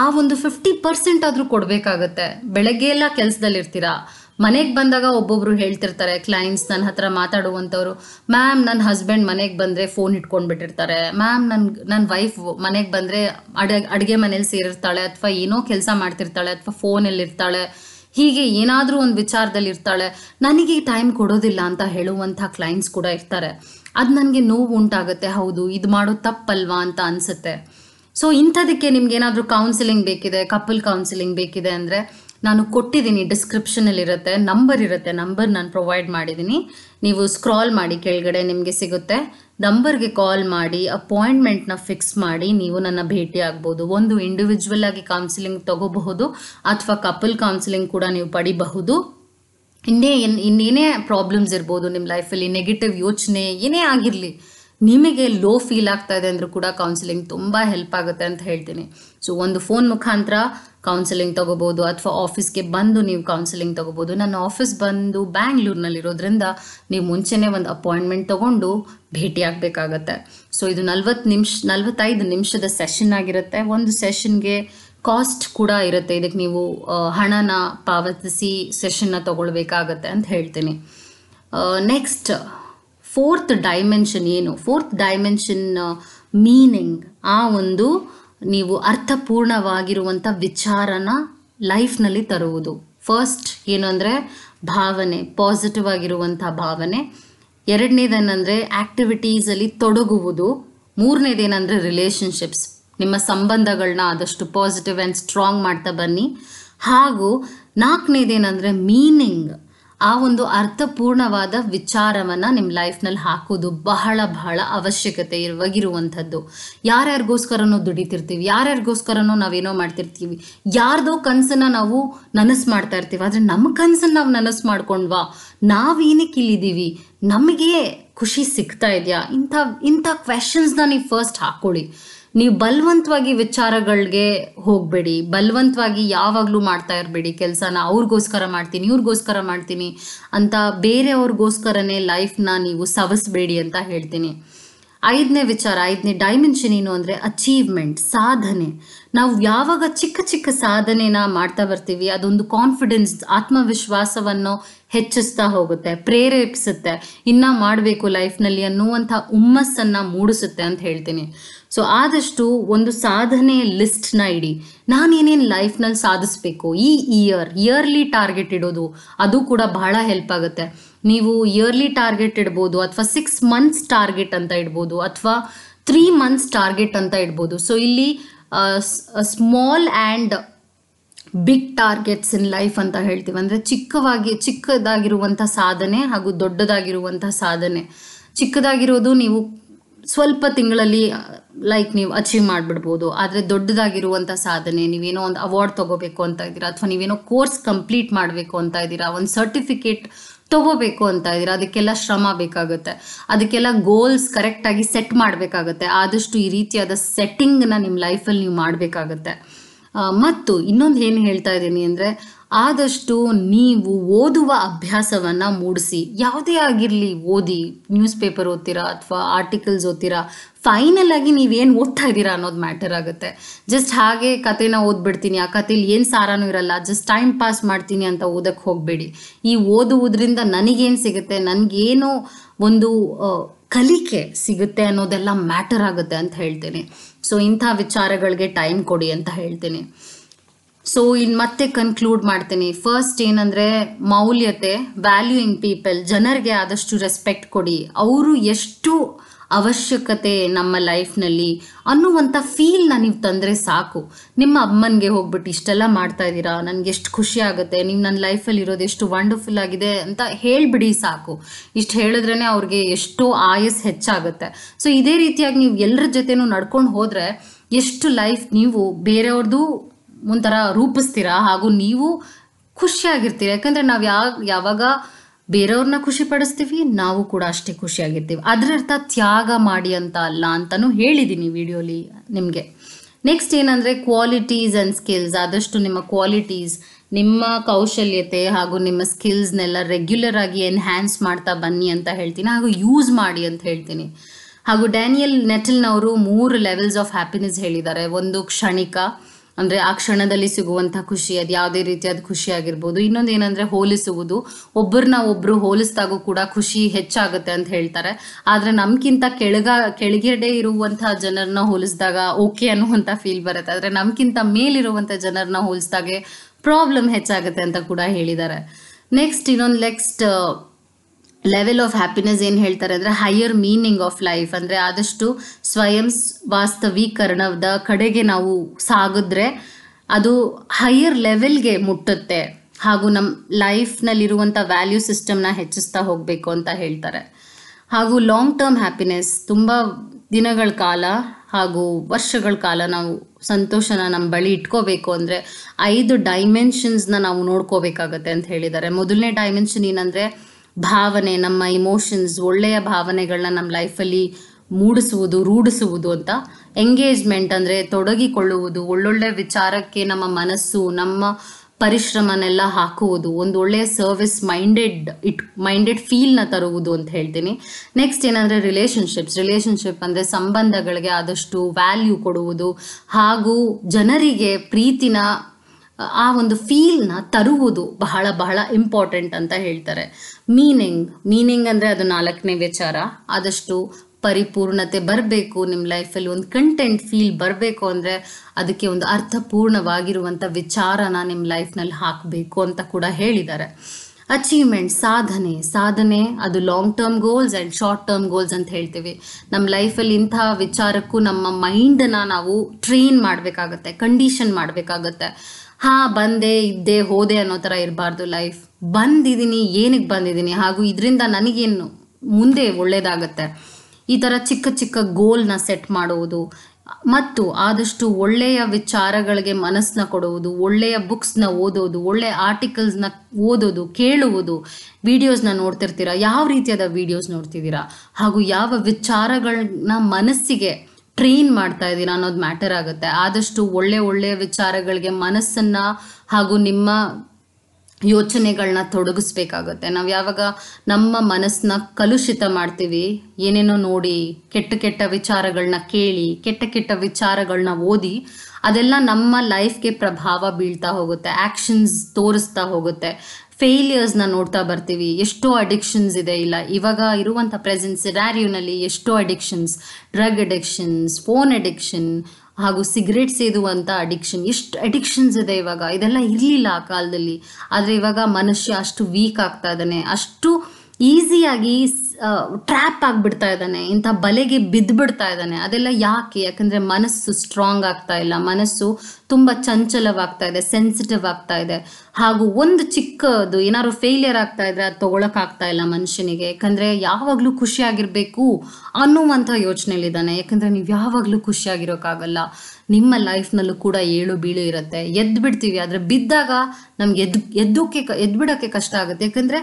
ಆ ಒಂದು ಫಿಫ್ಟಿ ಪರ್ಸೆಂಟ್ ಆದರೂ ಕೊಡಬೇಕಾಗತ್ತೆ ಬೆಳಗ್ಗೆ ಎಲ್ಲ ಕೆಲಸದಲ್ಲಿರ್ತೀರಾ ಮನೆಗೆ ಬಂದಾಗ ಒಬ್ಬೊಬ್ರು ಹೇಳ್ತಿರ್ತಾರೆ ಕ್ಲೈಂಟ್ಸ್ ನನ್ನ ಹತ್ರ ಮಾತಾಡುವಂಥವ್ರು ಮ್ಯಾಮ್ ನನ್ನ ಹಸ್ಬೆಂಡ್ ಮನೆಗೆ ಬಂದರೆ ಫೋನ್ ಇಟ್ಕೊಂಡ್ಬಿಟ್ಟಿರ್ತಾರೆ ಮ್ಯಾಮ್ ನನ್ನ ನನ್ನ ವೈಫ್ ಮನೆಗೆ ಬಂದರೆ ಅಡ ಅಡುಗೆ ಮನೇಲಿ ಸೇರಿರ್ತಾಳೆ ಅಥವಾ ಏನೋ ಕೆಲಸ ಮಾಡ್ತಿರ್ತಾಳೆ ಅಥವಾ ಇರ್ತಾಳೆ ಹೀಗೆ ಏನಾದರೂ ಒಂದು ವಿಚಾರದಲ್ಲಿ ಇರ್ತಾಳೆ ನನಗೆ ಟೈಮ್ ಕೊಡೋದಿಲ್ಲ ಅಂತ ಹೇಳುವಂಥ ಕ್ಲೈಂಟ್ಸ್ ಕೂಡ ಇರ್ತಾರೆ ಅದು ನನಗೆ ನೋವು ಉಂಟಾಗುತ್ತೆ ಹೌದು ಇದು ಮಾಡೋದು ತಪ್ಪಲ್ವಾ ಅಂತ ಅನಿಸುತ್ತೆ ಸೊ ಇಂಥದಕ್ಕೆ ಏನಾದರೂ ಕೌನ್ಸಿಲಿಂಗ್ ಬೇಕಿದೆ ಕಪಲ್ ಕೌನ್ಸಿಲಿಂಗ್ ಬೇಕಿದೆ ಅಂದರೆ ನಾನು ಕೊಟ್ಟಿದ್ದೀನಿ ಇರುತ್ತೆ ನಂಬರ್ ಇರುತ್ತೆ ನಂಬರ್ ನಾನು ಪ್ರೊವೈಡ್ ಮಾಡಿದ್ದೀನಿ ನೀವು ಸ್ಕ್ರಾಲ್ ಮಾಡಿ ಕೆಳಗಡೆ ನಿಮಗೆ ಸಿಗುತ್ತೆ ನಂಬರ್ಗೆ ಕಾಲ್ ಮಾಡಿ ಅಪಾಯಿಂಟ್ಮೆಂಟ್ನ ಫಿಕ್ಸ್ ಮಾಡಿ ನೀವು ನನ್ನ ಭೇಟಿ ಆಗ್ಬೋದು ಒಂದು ಇಂಡಿವಿಜುವಲ್ ಆಗಿ ಕೌನ್ಸಿಲಿಂಗ್ ತಗೋಬಹುದು ಅಥವಾ ಕಪಲ್ ಕೌನ್ಸಿಲಿಂಗ್ ಕೂಡ ನೀವು ಪಡಿಬಹುದು ಇನ್ನೇ ಇನ್ನೇನೇ ಪ್ರಾಬ್ಲಮ್ಸ್ ಇರ್ಬೋದು ನಿಮ್ಮ ಲೈಫಲ್ಲಿ ನೆಗೆಟಿವ್ ಯೋಚನೆ ಏನೇ ಆಗಿರಲಿ ನಿಮಗೆ ಲೋ ಫೀಲ್ ಆಗ್ತಾ ಇದೆ ಅಂದರೂ ಕೂಡ ಕೌನ್ಸಿಲಿಂಗ್ ತುಂಬ ಹೆಲ್ಪ್ ಆಗುತ್ತೆ ಅಂತ ಹೇಳ್ತೀನಿ ಸೊ ಒಂದು ಫೋನ್ ಮುಖಾಂತರ ಕೌನ್ಸಿಲಿಂಗ್ ತೊಗೋಬೋದು ಅಥವಾ ಆಫೀಸ್ಗೆ ಬಂದು ನೀವು ಕೌನ್ಸಿಲಿಂಗ್ ತೊಗೋಬೋದು ನನ್ನ ಆಫೀಸ್ ಬಂದು ಬ್ಯಾಂಗ್ಳೂರ್ನಲ್ಲಿರೋದ್ರಿಂದ ನೀವು ಮುಂಚೆನೇ ಒಂದು ಅಪಾಯಿಂಟ್ಮೆಂಟ್ ತಗೊಂಡು ಭೇಟಿ ಆಗಬೇಕಾಗತ್ತೆ ಸೊ ಇದು ನಲ್ವತ್ತು ನಿಮಿಷ ನಲ್ವತ್ತೈದು ನಿಮಿಷದ ಸೆಷನ್ ಆಗಿರುತ್ತೆ ಒಂದು ಸೆಷನ್ಗೆ ಕಾಸ್ಟ್ ಕೂಡ ಇರುತ್ತೆ ಇದಕ್ಕೆ ನೀವು ಹಣನ ಪಾವತಿಸಿ ಸೆಷನ್ನ ತಗೊಳ್ಬೇಕಾಗತ್ತೆ ಅಂತ ಹೇಳ್ತೀನಿ ನೆಕ್ಸ್ಟ್ ಫೋರ್ತ್ ಡೈಮೆನ್ಷನ್ ಏನು ಫೋರ್ತ್ ಡೈಮೆನ್ಷನ್ ಮೀನಿಂಗ್ ಆ ಒಂದು ನೀವು ಅರ್ಥಪೂರ್ಣವಾಗಿರುವಂಥ ವಿಚಾರನ ಲೈಫ್ನಲ್ಲಿ ತರುವುದು ಫಸ್ಟ್ ಏನು ಅಂದರೆ ಭಾವನೆ ಪಾಸಿಟಿವ್ ಆಗಿರುವಂಥ ಭಾವನೆ ಎರಡನೇದೇನಂದರೆ ಆ್ಯಕ್ಟಿವಿಟೀಸಲ್ಲಿ ತೊಡಗುವುದು ಮೂರನೇದೇನೆಂದರೆ ರಿಲೇಷನ್ಶಿಪ್ಸ್ ನಿಮ್ಮ ಸಂಬಂಧಗಳನ್ನ ಆದಷ್ಟು ಪಾಸಿಟಿವ್ ಆ್ಯಂಡ್ ಸ್ಟ್ರಾಂಗ್ ಮಾಡ್ತಾ ಬನ್ನಿ ಹಾಗೂ ನಾಲ್ಕನೇದೇನಂದರೆ ಮೀನಿಂಗ್ ಆ ಒಂದು ಅರ್ಥಪೂರ್ಣವಾದ ವಿಚಾರವನ್ನು ನಿಮ್ಮ ಲೈಫ್ನಲ್ಲಿ ಹಾಕೋದು ಬಹಳ ಬಹಳ ಅವಶ್ಯಕತೆ ಇರುವಾಗಿರುವಂಥದ್ದು ಯಾರ್ಯಾರಿಗೋಸ್ಕರನೋ ದುಡಿತಿರ್ತೀವಿ ಯಾರ್ಯಾರಿಗೋಸ್ಕರನೋ ನಾವೇನೋ ಮಾಡ್ತಿರ್ತೀವಿ ಯಾರ್ದೋ ಕನಸನ್ನು ನಾವು ನನಸು ಮಾಡ್ತಾ ಇರ್ತೀವಿ ಆದರೆ ನಮ್ಮ ಕನಸನ್ನು ನಾವು ನನಸು ಮಾಡ್ಕೊಂಡ್ವಾ ನಾವೇನಕ್ಕೆ ಇಲ್ಲಿದ್ದೀವಿ ನಮಗೆ ಖುಷಿ ಸಿಗ್ತಾ ಇದೆಯಾ ಇಂಥ ಇಂಥ ಕ್ವೆಶನ್ಸ್ನ ನೀವು ಫಸ್ಟ್ ಹಾಕ್ಕೊಳ್ಳಿ ನೀವು ಬಲವಂತವಾಗಿ ವಿಚಾರಗಳಿಗೆ ಹೋಗಬೇಡಿ ಬಲವಂತವಾಗಿ ಯಾವಾಗಲೂ ಮಾಡ್ತಾ ಇರಬೇಡಿ ಕೆಲಸನ ಅವ್ರಿಗೋಸ್ಕರ ಮಾಡ್ತೀನಿ ಇವ್ರಿಗೋಸ್ಕರ ಮಾಡ್ತೀನಿ ಅಂತ ಬೇರೆಯವ್ರಿಗೋಸ್ಕರನೇ ಲೈಫ್ನ ನೀವು ಸವಸಬೇಡಿ ಅಂತ ಹೇಳ್ತೀನಿ ಐದನೇ ವಿಚಾರ ಐದನೇ ಡೈಮೆನ್ಷನ್ ಏನು ಅಂದರೆ ಅಚೀವ್ಮೆಂಟ್ ಸಾಧನೆ ನಾವು ಯಾವಾಗ ಚಿಕ್ಕ ಚಿಕ್ಕ ಸಾಧನೆನ ಮಾಡ್ತಾ ಬರ್ತೀವಿ ಅದೊಂದು ಕಾನ್ಫಿಡೆನ್ಸ್ ಆತ್ಮವಿಶ್ವಾಸವನ್ನು ಹೆಚ್ಚಿಸ್ತಾ ಹೋಗುತ್ತೆ ಪ್ರೇರೇಪಿಸುತ್ತೆ ಇನ್ನ ಮಾಡಬೇಕು ಲೈಫ್ನಲ್ಲಿ ಅನ್ನುವಂಥ ಹುಮ್ಮಸ್ಸನ್ನು ಮೂಡಿಸುತ್ತೆ ಅಂತ ಹೇಳ್ತೀನಿ ಸೊ ಆದಷ್ಟು ಒಂದು ಸಾಧನೆ ಲಿಸ್ಟ್ನ ಇಡಿ ನಾನೇನೇನು ಲೈಫ್ನಲ್ಲಿ ಸಾಧಿಸ್ಬೇಕು ಈ ಇಯರ್ ಇಯರ್ಲಿ ಟಾರ್ಗೆಟ್ ಇಡೋದು ಅದು ಕೂಡ ಬಹಳ ಹೆಲ್ಪ್ ಆಗುತ್ತೆ ನೀವು ಇಯರ್ಲಿ ಟಾರ್ಗೆಟ್ ಇಡ್ಬೋದು ಅಥವಾ ಸಿಕ್ಸ್ ಮಂತ್ಸ್ ಟಾರ್ಗೆಟ್ ಅಂತ ಇಡ್ಬೋದು ಅಥವಾ ತ್ರೀ ಮಂತ್ಸ್ ಟಾರ್ಗೆಟ್ ಅಂತ ಇಡ್ಬೋದು ಸೊ ಇಲ್ಲಿ small and big targets in life ಅಂತ ಹೇಳ್ತೀವಿ ಅಂದರೆ ಚಿಕ್ಕವಾಗಿ ಚಿಕ್ಕದಾಗಿರುವಂಥ ಸಾಧನೆ ಹಾಗೂ ದೊಡ್ಡದಾಗಿರುವಂಥ ಸಾಧನೆ ಚಿಕ್ಕದಾಗಿರೋದು ನೀವು ಸ್ವಲ್ಪ ತಿಂಗಳಲ್ಲಿ ಲೈಕ್ ನೀವು ಅಚೀವ್ ಮಾಡಿಬಿಡ್ಬೋದು ಆದರೆ ದೊಡ್ಡದಾಗಿರುವಂಥ ಸಾಧನೆ ನೀವೇನೋ ಒಂದು ಅವಾರ್ಡ್ ತೊಗೋಬೇಕು ಅಂತ ಇದ್ದೀರಾ ಅಥವಾ ನೀವೇನೋ ಕೋರ್ಸ್ ಕಂಪ್ಲೀಟ್ ಮಾಡಬೇಕು ಅಂತ ಇದ್ದೀರಾ ಒಂದು ಸರ್ಟಿಫಿಕೇಟ್ ತಗೋಬೇಕು ಅಂತ ಇದ್ರೆ ಅದಕ್ಕೆಲ್ಲ ಶ್ರಮ ಬೇಕಾಗುತ್ತೆ ಅದಕ್ಕೆಲ್ಲ ಗೋಲ್ಸ್ ಕರೆಕ್ಟಾಗಿ ಸೆಟ್ ಮಾಡಬೇಕಾಗುತ್ತೆ ಆದಷ್ಟು ಈ ರೀತಿಯಾದ ಸೆಟ್ಟಿಂಗ್ನ ನಿಮ್ಮ ಲೈಫಲ್ಲಿ ನೀವು ಮಾಡಬೇಕಾಗತ್ತೆ ಮತ್ತು ಇನ್ನೊಂದು ಏನು ಹೇಳ್ತಾ ಇದ್ದೀನಿ ಅಂದರೆ ಆದಷ್ಟು ನೀವು ಓದುವ ಅಭ್ಯಾಸವನ್ನು ಮೂಡಿಸಿ ಯಾವುದೇ ಆಗಿರಲಿ ಓದಿ ನ್ಯೂಸ್ ಪೇಪರ್ ಓದ್ತೀರಾ ಅಥವಾ ಆರ್ಟಿಕಲ್ಸ್ ಓದ್ತೀರಾ ಫೈನಲ್ ಆಗಿ ನೀವೇನು ಓದ್ತಾ ಇದ್ದೀರಾ ಅನ್ನೋದು ಮ್ಯಾಟರ್ ಆಗುತ್ತೆ ಜಸ್ಟ್ ಹಾಗೆ ಕತೆನ ಓದ್ಬಿಡ್ತೀನಿ ಆ ಕಥೆಲಿ ಏನು ಸಾರಾನು ಇರಲ್ಲ ಜಸ್ಟ್ ಟೈಮ್ ಪಾಸ್ ಮಾಡ್ತೀನಿ ಅಂತ ಓದಕ್ಕೆ ಹೋಗಬೇಡಿ ಈ ಓದುವುದರಿಂದ ನನಗೇನು ಸಿಗುತ್ತೆ ನನಗೇನು ಒಂದು ಕಲಿಕೆ ಸಿಗುತ್ತೆ ಅನ್ನೋದೆಲ್ಲ ಮ್ಯಾಟರ್ ಆಗುತ್ತೆ ಅಂತ ಹೇಳ್ತೀನಿ ಸೊ ಇಂಥ ವಿಚಾರಗಳಿಗೆ ಟೈಮ್ ಕೊಡಿ ಅಂತ ಹೇಳ್ತೀನಿ ಸೊ ಇನ್ ಮತ್ತೆ ಕನ್ಕ್ಲೂಡ್ ಮಾಡ್ತೀನಿ ಫಸ್ಟ್ ಏನಂದರೆ ಮೌಲ್ಯತೆ ವ್ಯಾಲ್ಯೂ ಇನ್ ಪೀಪಲ್ ಜನರಿಗೆ ಆದಷ್ಟು ರೆಸ್ಪೆಕ್ಟ್ ಕೊಡಿ ಅವರು ಎಷ್ಟು ಅವಶ್ಯಕತೆ ನಮ್ಮ ಲೈಫ್ನಲ್ಲಿ ಅನ್ನುವಂಥ ಫೀಲ್ನ ನೀವು ತಂದರೆ ಸಾಕು ನಿಮ್ಮ ಅಮ್ಮನಿಗೆ ಹೋಗ್ಬಿಟ್ಟು ಇಷ್ಟೆಲ್ಲ ಮಾಡ್ತಾ ಇದ್ದೀರಾ ನನಗೆ ಎಷ್ಟು ಖುಷಿ ಆಗುತ್ತೆ ನೀವು ನನ್ನ ಲೈಫಲ್ಲಿ ಇರೋದು ಎಷ್ಟು ವಂಡರ್ಫುಲ್ ಆಗಿದೆ ಅಂತ ಹೇಳಿಬಿಡಿ ಸಾಕು ಇಷ್ಟು ಹೇಳಿದ್ರೇ ಅವ್ರಿಗೆ ಎಷ್ಟೋ ಆಯಸ್ ಹೆಚ್ಚಾಗುತ್ತೆ ಸೊ ಇದೇ ರೀತಿಯಾಗಿ ನೀವು ಎಲ್ಲರ ಜೊತೆನೂ ನಡ್ಕೊಂಡು ಹೋದರೆ ಎಷ್ಟು ಲೈಫ್ ನೀವು ಬೇರೆಯವ್ರದ್ದು ಒಂಥರ ರೂಪಿಸ್ತೀರಾ ಹಾಗೂ ನೀವು ಖುಷಿಯಾಗಿರ್ತೀರ ಯಾಕಂದರೆ ನಾವು ಯಾವ ಯಾವಾಗ ಬೇರೆಯವ್ರನ್ನ ಖುಷಿ ಪಡಿಸ್ತೀವಿ ನಾವು ಕೂಡ ಅಷ್ಟೇ ಖುಷಿಯಾಗಿರ್ತೀವಿ ಅದರರ್ಥ ತ್ಯಾಗ ಮಾಡಿ ಅಂತ ಅಲ್ಲ ಅಂತಲೂ ಹೇಳಿದ್ದೀನಿ ವಿಡಿಯೋಲಿ ನಿಮಗೆ ನೆಕ್ಸ್ಟ್ ಏನಂದರೆ ಕ್ವಾಲಿಟೀಸ್ ಆ್ಯಂಡ್ ಸ್ಕಿಲ್ಸ್ ಆದಷ್ಟು ನಿಮ್ಮ ಕ್ವಾಲಿಟೀಸ್ ನಿಮ್ಮ ಕೌಶಲ್ಯತೆ ಹಾಗೂ ನಿಮ್ಮ ಸ್ಕಿಲ್ಸ್ನೆಲ್ಲ ರೆಗ್ಯುಲರ್ ಆಗಿ ಎನ್ಹ್ಯಾನ್ಸ್ ಮಾಡ್ತಾ ಬನ್ನಿ ಅಂತ ಹೇಳ್ತೀನಿ ಹಾಗೂ ಯೂಸ್ ಮಾಡಿ ಅಂತ ಹೇಳ್ತೀನಿ ಹಾಗೂ ಡ್ಯಾನಿಯಲ್ ನೆಟಲ್ನವರು ಮೂರು ಲೆವೆಲ್ಸ್ ಆಫ್ ಹ್ಯಾಪಿನೆಸ್ ಹೇಳಿದ್ದಾರೆ ಒಂದು ಕ್ಷಣಿಕ ಅಂದರೆ ಆ ಕ್ಷಣದಲ್ಲಿ ಸಿಗುವಂಥ ಖುಷಿ ಅದು ಯಾವುದೇ ರೀತಿಯಾದ ಖುಷಿ ಆಗಿರ್ಬೋದು ಇನ್ನೊಂದು ಏನಂದರೆ ಹೋಲಿಸುವುದು ಒಬ್ಬರನ್ನ ಒಬ್ಬರು ಹೋಲಿಸಿದಾಗೂ ಕೂಡ ಖುಷಿ ಹೆಚ್ಚಾಗುತ್ತೆ ಅಂತ ಹೇಳ್ತಾರೆ ಆದರೆ ನಮಗಿಂತ ಕೆಳಗ ಕೆಳಗಡೆ ಇರುವಂಥ ಜನರನ್ನ ಹೋಲಿಸಿದಾಗ ಓಕೆ ಅನ್ನುವಂಥ ಫೀಲ್ ಬರುತ್ತೆ ಆದರೆ ನಮಗಿಂತ ಮೇಲಿರುವಂಥ ಜನರನ್ನ ಹೋಲಿಸಿದಾಗೆ ಪ್ರಾಬ್ಲಮ್ ಹೆಚ್ಚಾಗುತ್ತೆ ಅಂತ ಕೂಡ ಹೇಳಿದ್ದಾರೆ ನೆಕ್ಸ್ಟ್ ಇನ್ನೊಂದು ನೆಕ್ಸ್ಟ್ ಲೆವೆಲ್ ಆಫ್ ಹ್ಯಾಪಿನೆಸ್ ಏನು ಹೇಳ್ತಾರೆ ಅಂದರೆ ಹೈಯರ್ ಮೀನಿಂಗ್ ಆಫ್ ಲೈಫ್ ಅಂದರೆ ಆದಷ್ಟು ಸ್ವಯಂ ವಾಸ್ತವೀಕರಣದ ಕಡೆಗೆ ನಾವು ಸಾಗಿದ್ರೆ ಅದು ಹೈಯರ್ ಲೆವೆಲ್ಗೆ ಮುಟ್ಟುತ್ತೆ ಹಾಗೂ ನಮ್ಮ ಲೈಫ್ನಲ್ಲಿರುವಂಥ ವ್ಯಾಲ್ಯೂ ಸಿಸ್ಟಮ್ನ ಹೆಚ್ಚಿಸ್ತಾ ಹೋಗಬೇಕು ಅಂತ ಹೇಳ್ತಾರೆ ಹಾಗೂ ಲಾಂಗ್ ಟರ್ಮ್ ಹ್ಯಾಪಿನೆಸ್ ತುಂಬ ದಿನಗಳ ಕಾಲ ಹಾಗೂ ವರ್ಷಗಳ ಕಾಲ ನಾವು ಸಂತೋಷನ ನಮ್ಮ ಬಳಿ ಇಟ್ಕೋಬೇಕು ಅಂದರೆ ಐದು ಡೈಮೆನ್ಷನ್ಸ್ನ ನಾವು ನೋಡ್ಕೋಬೇಕಾಗತ್ತೆ ಅಂತ ಹೇಳಿದ್ದಾರೆ ಮೊದಲನೇ ಡೈಮೆನ್ಷನ್ ಏನಂದರೆ ಭಾವನೆ ನಮ್ಮ ಇಮೋಷನ್ಸ್ ಒಳ್ಳೆಯ ಭಾವನೆಗಳನ್ನ ನಮ್ಮ ಲೈಫಲ್ಲಿ ಮೂಡಿಸುವುದು ರೂಢಿಸುವುದು ಅಂತ ಎಂಗೇಜ್ಮೆಂಟ್ ಅಂದರೆ ತೊಡಗಿಕೊಳ್ಳುವುದು ಒಳ್ಳೊಳ್ಳೆ ವಿಚಾರಕ್ಕೆ ನಮ್ಮ ಮನಸ್ಸು ನಮ್ಮ ಪರಿಶ್ರಮನೆಲ್ಲ ಹಾಕುವುದು ಒಂದು ಒಳ್ಳೆಯ ಸರ್ವಿಸ್ ಮೈಂಡೆಡ್ ಇಟ್ ಮೈಂಡೆಡ್ ಫೀಲ್ನ ತರುವುದು ಅಂತ ಹೇಳ್ತೀನಿ ನೆಕ್ಸ್ಟ್ ಏನಂದರೆ ರಿಲೇಷನ್ಶಿಪ್ಸ್ ರಿಲೇಷನ್ಶಿಪ್ ಅಂದರೆ ಸಂಬಂಧಗಳಿಗೆ ಆದಷ್ಟು ವ್ಯಾಲ್ಯೂ ಕೊಡುವುದು ಹಾಗೂ ಜನರಿಗೆ ಪ್ರೀತಿನ ಆ ಒಂದು ಫೀಲ್ನ ತರುವುದು ಬಹಳ ಬಹಳ ಇಂಪಾರ್ಟೆಂಟ್ ಅಂತ ಹೇಳ್ತಾರೆ ಮೀನಿಂಗ್ ಮೀನಿಂಗ್ ಅಂದರೆ ಅದು ನಾಲ್ಕನೇ ವಿಚಾರ ಆದಷ್ಟು ಪರಿಪೂರ್ಣತೆ ಬರಬೇಕು ನಿಮ್ಮ ಲೈಫಲ್ಲಿ ಒಂದು ಕಂಟೆಂಟ್ ಫೀಲ್ ಬರಬೇಕು ಅಂದರೆ ಅದಕ್ಕೆ ಒಂದು ಅರ್ಥಪೂರ್ಣವಾಗಿರುವಂಥ ವಿಚಾರನ ನಿಮ್ಮ ಲೈಫ್ನಲ್ಲಿ ಹಾಕಬೇಕು ಅಂತ ಕೂಡ ಹೇಳಿದ್ದಾರೆ ಅಚೀವ್ಮೆಂಟ್ ಸಾಧನೆ ಸಾಧನೆ ಅದು long term goals and short term goals ಅಂತ ಹೇಳ್ತೀವಿ ನಮ್ಮ ಲೈಫಲ್ಲಿ ಇಂತಹ ವಿಚಾರಕ್ಕೂ ನಮ್ಮ ಮೈಂಡನ್ನು ನಾವು ಟ್ರೈನ್ ಮಾಡಬೇಕಾಗತ್ತೆ ಕಂಡೀಷನ್ ಮಾಡಬೇಕಾಗತ್ತೆ ಹಾಂ ಬಂದೆ ಇದ್ದೆ ಹೋದೆ ಅನ್ನೋ ಥರ ಇರಬಾರ್ದು ಲೈಫ್ ಬಂದಿದ್ದೀನಿ ಏನಕ್ಕೆ ಬಂದಿದ್ದೀನಿ ಹಾಗೂ ಇದರಿಂದ ನನಗೇನು ಮುಂದೆ ಒಳ್ಳೆಯದಾಗತ್ತೆ ಈ ಥರ ಚಿಕ್ಕ ಚಿಕ್ಕ ಗೋಲ್ನ ಸೆಟ್ ಮಾಡುವುದು ಮತ್ತು ಆದಷ್ಟು ಒಳ್ಳೆಯ ವಿಚಾರಗಳಿಗೆ ಮನಸ್ಸನ್ನ ಕೊಡುವುದು ಒಳ್ಳೆಯ ಬುಕ್ಸ್ನ ಓದೋದು ಒಳ್ಳೆಯ ಆರ್ಟಿಕಲ್ಸ್ನ ಓದೋದು ಕೇಳುವುದು ವಿಡಿಯೋಸ್ನ ನೋಡ್ತಿರ್ತೀರಾ ಯಾವ ರೀತಿಯಾದ ವೀಡಿಯೋಸ್ ನೋಡ್ತಿದ್ದೀರಾ ಹಾಗೂ ಯಾವ ವಿಚಾರಗಳನ್ನ ಮನಸ್ಸಿಗೆ ಟ್ರೈನ್ ಮಾಡ್ತಾ ಇದ್ದೀರಾ ಅನ್ನೋದು ಮ್ಯಾಟರ್ ಆಗುತ್ತೆ ಆದಷ್ಟು ಒಳ್ಳೆ ಒಳ್ಳೆಯ ವಿಚಾರಗಳಿಗೆ ಮನಸ್ಸನ್ನು ಹಾಗೂ ನಿಮ್ಮ ಯೋಚನೆಗಳನ್ನ ತೊಡಗಿಸ್ಬೇಕಾಗುತ್ತೆ ನಾವು ಯಾವಾಗ ನಮ್ಮ ಮನಸ್ಸನ್ನ ಕಲುಷಿತ ಮಾಡ್ತೀವಿ ಏನೇನೋ ನೋಡಿ ಕೆಟ್ಟ ಕೆಟ್ಟ ವಿಚಾರಗಳನ್ನ ಕೇಳಿ ಕೆಟ್ಟ ಕೆಟ್ಟ ವಿಚಾರಗಳನ್ನ ಓದಿ ಅದೆಲ್ಲ ನಮ್ಮ ಲೈಫ್ಗೆ ಪ್ರಭಾವ ಬೀಳ್ತಾ ಹೋಗುತ್ತೆ ಆ್ಯಕ್ಷನ್ಸ್ ತೋರಿಸ್ತಾ ಹೋಗುತ್ತೆ ಫೇಲಿಯರ್ಸ್ನ ನೋಡ್ತಾ ಬರ್ತೀವಿ ಎಷ್ಟೋ ಅಡಿಕ್ಷನ್ಸ್ ಇದೆ ಇಲ್ಲ ಇವಾಗ ಇರುವಂಥ ಪ್ರೆಸೆನ್ಸ್ ರ್ಯಾರ್ಯೂನಲ್ಲಿ ಎಷ್ಟೋ addictions drug addictions phone addiction ಹಾಗೂ ಸಿಗರೇಟ್ ಸೇದುವಂಥ ಅಡಿಕ್ಷನ್ ಎಷ್ಟು ಅಡಿಕ್ಷನ್ಸ್ ಇದೆ ಇವಾಗ ಇದೆಲ್ಲ ಇರಲಿಲ್ಲ ಆ ಕಾಲದಲ್ಲಿ ಆದರೆ ಇವಾಗ ಮನುಷ್ಯ ಅಷ್ಟು ವೀಕ್ ಆಗ್ತಾ ಇದ್ದಾನೆ ಅಷ್ಟು ಈಸಿಯಾಗಿ ಟ್ರ್ಯಾಪ್ ಆಗಿಬಿಡ್ತಾ ಇದ್ದಾನೆ ಇಂಥ ಬಲೆಗೆ ಬಿದ್ದ್ಬಿಡ್ತಾ ಇದ್ದಾನೆ ಅದೆಲ್ಲ ಯಾಕೆ ಯಾಕಂದರೆ ಮನಸ್ಸು ಸ್ಟ್ರಾಂಗ್ ಆಗ್ತಾ ಇಲ್ಲ ಮನಸ್ಸು ತುಂಬ ಚಂಚಲವಾಗ್ತಾ ಇದೆ ಸೆನ್ಸಿಟಿವ್ ಆಗ್ತಾ ಇದೆ ಹಾಗೂ ಒಂದು ಚಿಕ್ಕದು ಏನಾದ್ರು ಫೇಲಿಯರ್ ಆಗ್ತಾ ಇದ್ರೆ ಅದು ತೊಗೊಳಕ್ಕಾಗ್ತಾ ಇಲ್ಲ ಮನುಷ್ಯನಿಗೆ ಯಾಕಂದರೆ ಯಾವಾಗಲೂ ಖುಷಿಯಾಗಿರಬೇಕು ಅನ್ನುವಂಥ ಯೋಚನೆಯಲ್ಲಿದ್ದಾನೆ ಯಾಕಂದರೆ ನೀವು ಯಾವಾಗಲೂ ಖುಷಿಯಾಗಿರೋಕ್ಕಾಗಲ್ಲ ನಿಮ್ಮ ಲೈಫ್ನಲ್ಲೂ ಕೂಡ ಏಳು ಬೀಳು ಇರುತ್ತೆ ಎದ್ದು ಬಿಡ್ತೀವಿ ಆದರೆ ಬಿದ್ದಾಗ ನಮ್ಗೆ ಎದ್ದು ಎದ್ದು ಎದ್ಬಿಡೋಕ್ಕೆ ಕಷ್ಟ ಆಗುತ್ತೆ ಯಾಕಂದರೆ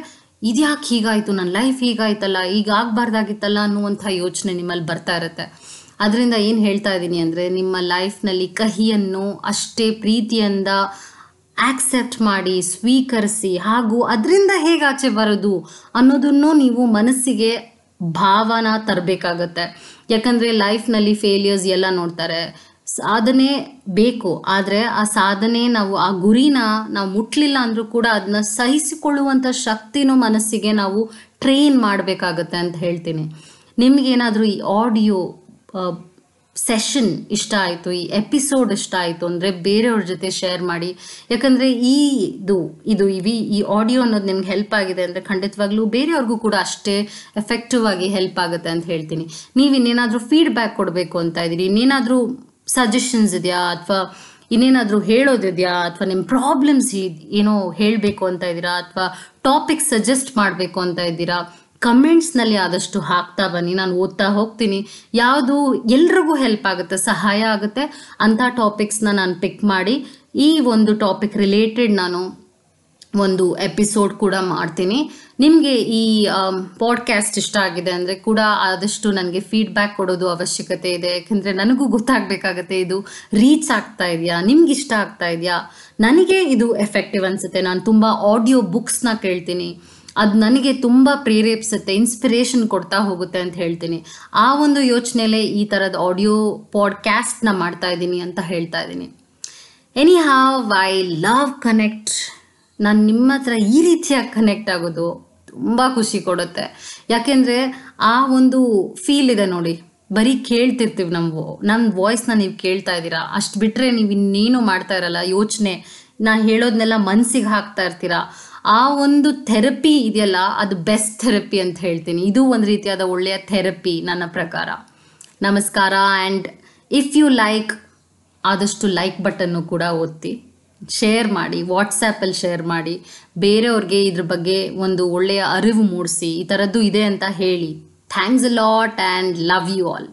ಇದ್ಯಾಕೆ ಹೀಗಾಯಿತು ನನ್ನ ಲೈಫ್ ಹೀಗಾಯ್ತಲ್ಲ ಈಗ ಆಗ್ಬಾರ್ದಾಗಿತ್ತಲ್ಲ ಅನ್ನುವಂಥ ಯೋಚನೆ ನಿಮ್ಮಲ್ಲಿ ಬರ್ತಾ ಇರುತ್ತೆ ಅದರಿಂದ ಏನು ಹೇಳ್ತಾ ಇದ್ದೀನಿ ಅಂದರೆ ನಿಮ್ಮ ಲೈಫ್ನಲ್ಲಿ ಕಹಿಯನ್ನು ಅಷ್ಟೇ ಪ್ರೀತಿಯಿಂದ ಆಕ್ಸೆಪ್ಟ್ ಮಾಡಿ ಸ್ವೀಕರಿಸಿ ಹಾಗೂ ಅದರಿಂದ ಹೇಗೆ ಆಚೆ ಬರೋದು ಅನ್ನೋದನ್ನು ನೀವು ಮನಸ್ಸಿಗೆ ಭಾವನ ತರಬೇಕಾಗತ್ತೆ ಯಾಕಂದರೆ ಲೈಫ್ನಲ್ಲಿ ಫೇಲಿಯರ್ಸ್ ಎಲ್ಲ ನೋಡ್ತಾರೆ ಸಾಧನೆ ಬೇಕು ಆದರೆ ಆ ಸಾಧನೆ ನಾವು ಆ ಗುರಿನ ನಾವು ಮುಟ್ಲಿಲ್ಲ ಅಂದರೂ ಕೂಡ ಅದನ್ನ ಸಹಿಸಿಕೊಳ್ಳುವಂಥ ಶಕ್ತಿನೂ ಮನಸ್ಸಿಗೆ ನಾವು ಟ್ರೈನ್ ಮಾಡಬೇಕಾಗತ್ತೆ ಅಂತ ಹೇಳ್ತೀನಿ ನಿಮಗೇನಾದರೂ ಈ ಆಡಿಯೋ ಸೆಷನ್ ಇಷ್ಟ ಆಯಿತು ಈ ಎಪಿಸೋಡ್ ಇಷ್ಟ ಆಯಿತು ಅಂದರೆ ಬೇರೆಯವ್ರ ಜೊತೆ ಶೇರ್ ಮಾಡಿ ಯಾಕಂದರೆ ಈ ಇದು ಇದು ಇವಿ ಈ ಆಡಿಯೋ ಅನ್ನೋದು ನಿಮ್ಗೆ ಹೆಲ್ಪ್ ಆಗಿದೆ ಅಂದರೆ ಖಂಡಿತವಾಗ್ಲೂ ಬೇರೆಯವ್ರಿಗೂ ಕೂಡ ಅಷ್ಟೇ ಎಫೆಕ್ಟಿವ್ ಆಗಿ ಹೆಲ್ಪ್ ಆಗುತ್ತೆ ಅಂತ ಹೇಳ್ತೀನಿ ನೀವು ಇನ್ನೇನಾದರೂ ಫೀಡ್ಬ್ಯಾಕ್ ಕೊಡಬೇಕು ಅಂತ ಇದ್ದೀರಿ ಇನ್ನೇನಾದರೂ ಸಜೆಷನ್ಸ್ ಇದೆಯಾ ಅಥವಾ ಇನ್ನೇನಾದರೂ ಹೇಳೋದಿದೆಯಾ ಅಥವಾ ನಿಮ್ಮ ಪ್ರಾಬ್ಲಮ್ಸ್ ಏನೋ ಹೇಳಬೇಕು ಅಂತ ಇದ್ದೀರಾ ಅಥವಾ ಟಾಪಿಕ್ ಸಜೆಸ್ಟ್ ಮಾಡಬೇಕು ಅಂತ ಇದ್ದೀರಾ ಕಮೆಂಟ್ಸ್ನಲ್ಲಿ ಆದಷ್ಟು ಹಾಕ್ತಾ ಬನ್ನಿ ನಾನು ಓದ್ತಾ ಹೋಗ್ತೀನಿ ಯಾವುದು ಎಲ್ರಿಗೂ ಹೆಲ್ಪ್ ಆಗುತ್ತೆ ಸಹಾಯ ಆಗುತ್ತೆ ಅಂಥ ಟಾಪಿಕ್ಸ್ನ ನಾನು ಪಿಕ್ ಮಾಡಿ ಈ ಒಂದು ಟಾಪಿಕ್ ರಿಲೇಟೆಡ್ ನಾನು ಒಂದು ಎಪಿಸೋಡ್ ಕೂಡ ಮಾಡ್ತೀನಿ ನಿಮಗೆ ಈ ಪಾಡ್ಕ್ಯಾಸ್ಟ್ ಇಷ್ಟ ಆಗಿದೆ ಅಂದರೆ ಕೂಡ ಆದಷ್ಟು ನನಗೆ ಫೀಡ್ಬ್ಯಾಕ್ ಕೊಡೋದು ಅವಶ್ಯಕತೆ ಇದೆ ಯಾಕೆಂದರೆ ನನಗೂ ಗೊತ್ತಾಗಬೇಕಾಗತ್ತೆ ಇದು ರೀಚ್ ಆಗ್ತಾ ಇದೆಯಾ ನಿಮ್ಗೆ ಇಷ್ಟ ಆಗ್ತಾ ಇದೆಯಾ ನನಗೆ ಇದು ಎಫೆಕ್ಟಿವ್ ಅನಿಸುತ್ತೆ ನಾನು ತುಂಬ ಆಡಿಯೋ ಬುಕ್ಸ್ನ ಕೇಳ್ತೀನಿ ಅದು ನನಗೆ ತುಂಬ ಪ್ರೇರೇಪಿಸುತ್ತೆ ಇನ್ಸ್ಪಿರೇಷನ್ ಕೊಡ್ತಾ ಹೋಗುತ್ತೆ ಅಂತ ಹೇಳ್ತೀನಿ ಆ ಒಂದು ಯೋಚನೆಯಲ್ಲೇ ಈ ಥರದ ಆಡಿಯೋ ಪಾಡ್ಕ್ಯಾಸ್ಟ್ನ ಮಾಡ್ತಾ ಇದ್ದೀನಿ ಅಂತ ಹೇಳ್ತಾ ಇದ್ದೀನಿ anyhow I love connect ನಾನು ನಿಮ್ಮ ಹತ್ರ ಈ ರೀತಿಯಾಗಿ ಕನೆಕ್ಟ್ ಆಗೋದು ತುಂಬ ಖುಷಿ ಕೊಡುತ್ತೆ ಯಾಕೆಂದರೆ ಆ ಒಂದು ಫೀಲ್ ಇದೆ ನೋಡಿ ಬರೀ ಕೇಳ್ತಿರ್ತೀವಿ ನಾವು ನಮ್ಮ ವಾಯ್ಸ್ನ ನೀವು ಕೇಳ್ತಾ ಇದ್ದೀರಾ ಅಷ್ಟು ಬಿಟ್ಟರೆ ನೀವು ಇನ್ನೇನು ಮಾಡ್ತಾ ಇರಲ್ಲ ಯೋಚನೆ ನಾ ಹೇಳೋದನ್ನೆಲ್ಲ ಮನಸ್ಸಿಗೆ ಹಾಕ್ತಾ ಇರ್ತೀರಾ ಆ ಒಂದು ಥೆರಪಿ ಇದೆಯಲ್ಲ ಅದು ಬೆಸ್ಟ್ ಥೆರಪಿ ಅಂತ ಹೇಳ್ತೀನಿ ಇದು ಒಂದು ರೀತಿಯಾದ ಒಳ್ಳೆಯ ಥೆರಪಿ ನನ್ನ ಪ್ರಕಾರ ನಮಸ್ಕಾರ ಆ್ಯಂಡ್ ಇಫ್ ಯು ಲೈಕ್ ಆದಷ್ಟು ಲೈಕ್ ಬಟನ್ನು ಕೂಡ ಒತ್ತಿ ಶೇರ್ ಮಾಡಿ ವಾಟ್ಸ್ಆ್ಯಪಲ್ಲಿ ಶೇರ್ ಮಾಡಿ ಬೇರೆಯವ್ರಿಗೆ ಇದ್ರ ಬಗ್ಗೆ ಒಂದು ಒಳ್ಳೆಯ ಅರಿವು ಮೂಡಿಸಿ ಈ ಥರದ್ದು ಇದೆ ಅಂತ ಹೇಳಿ thanks lot and love you all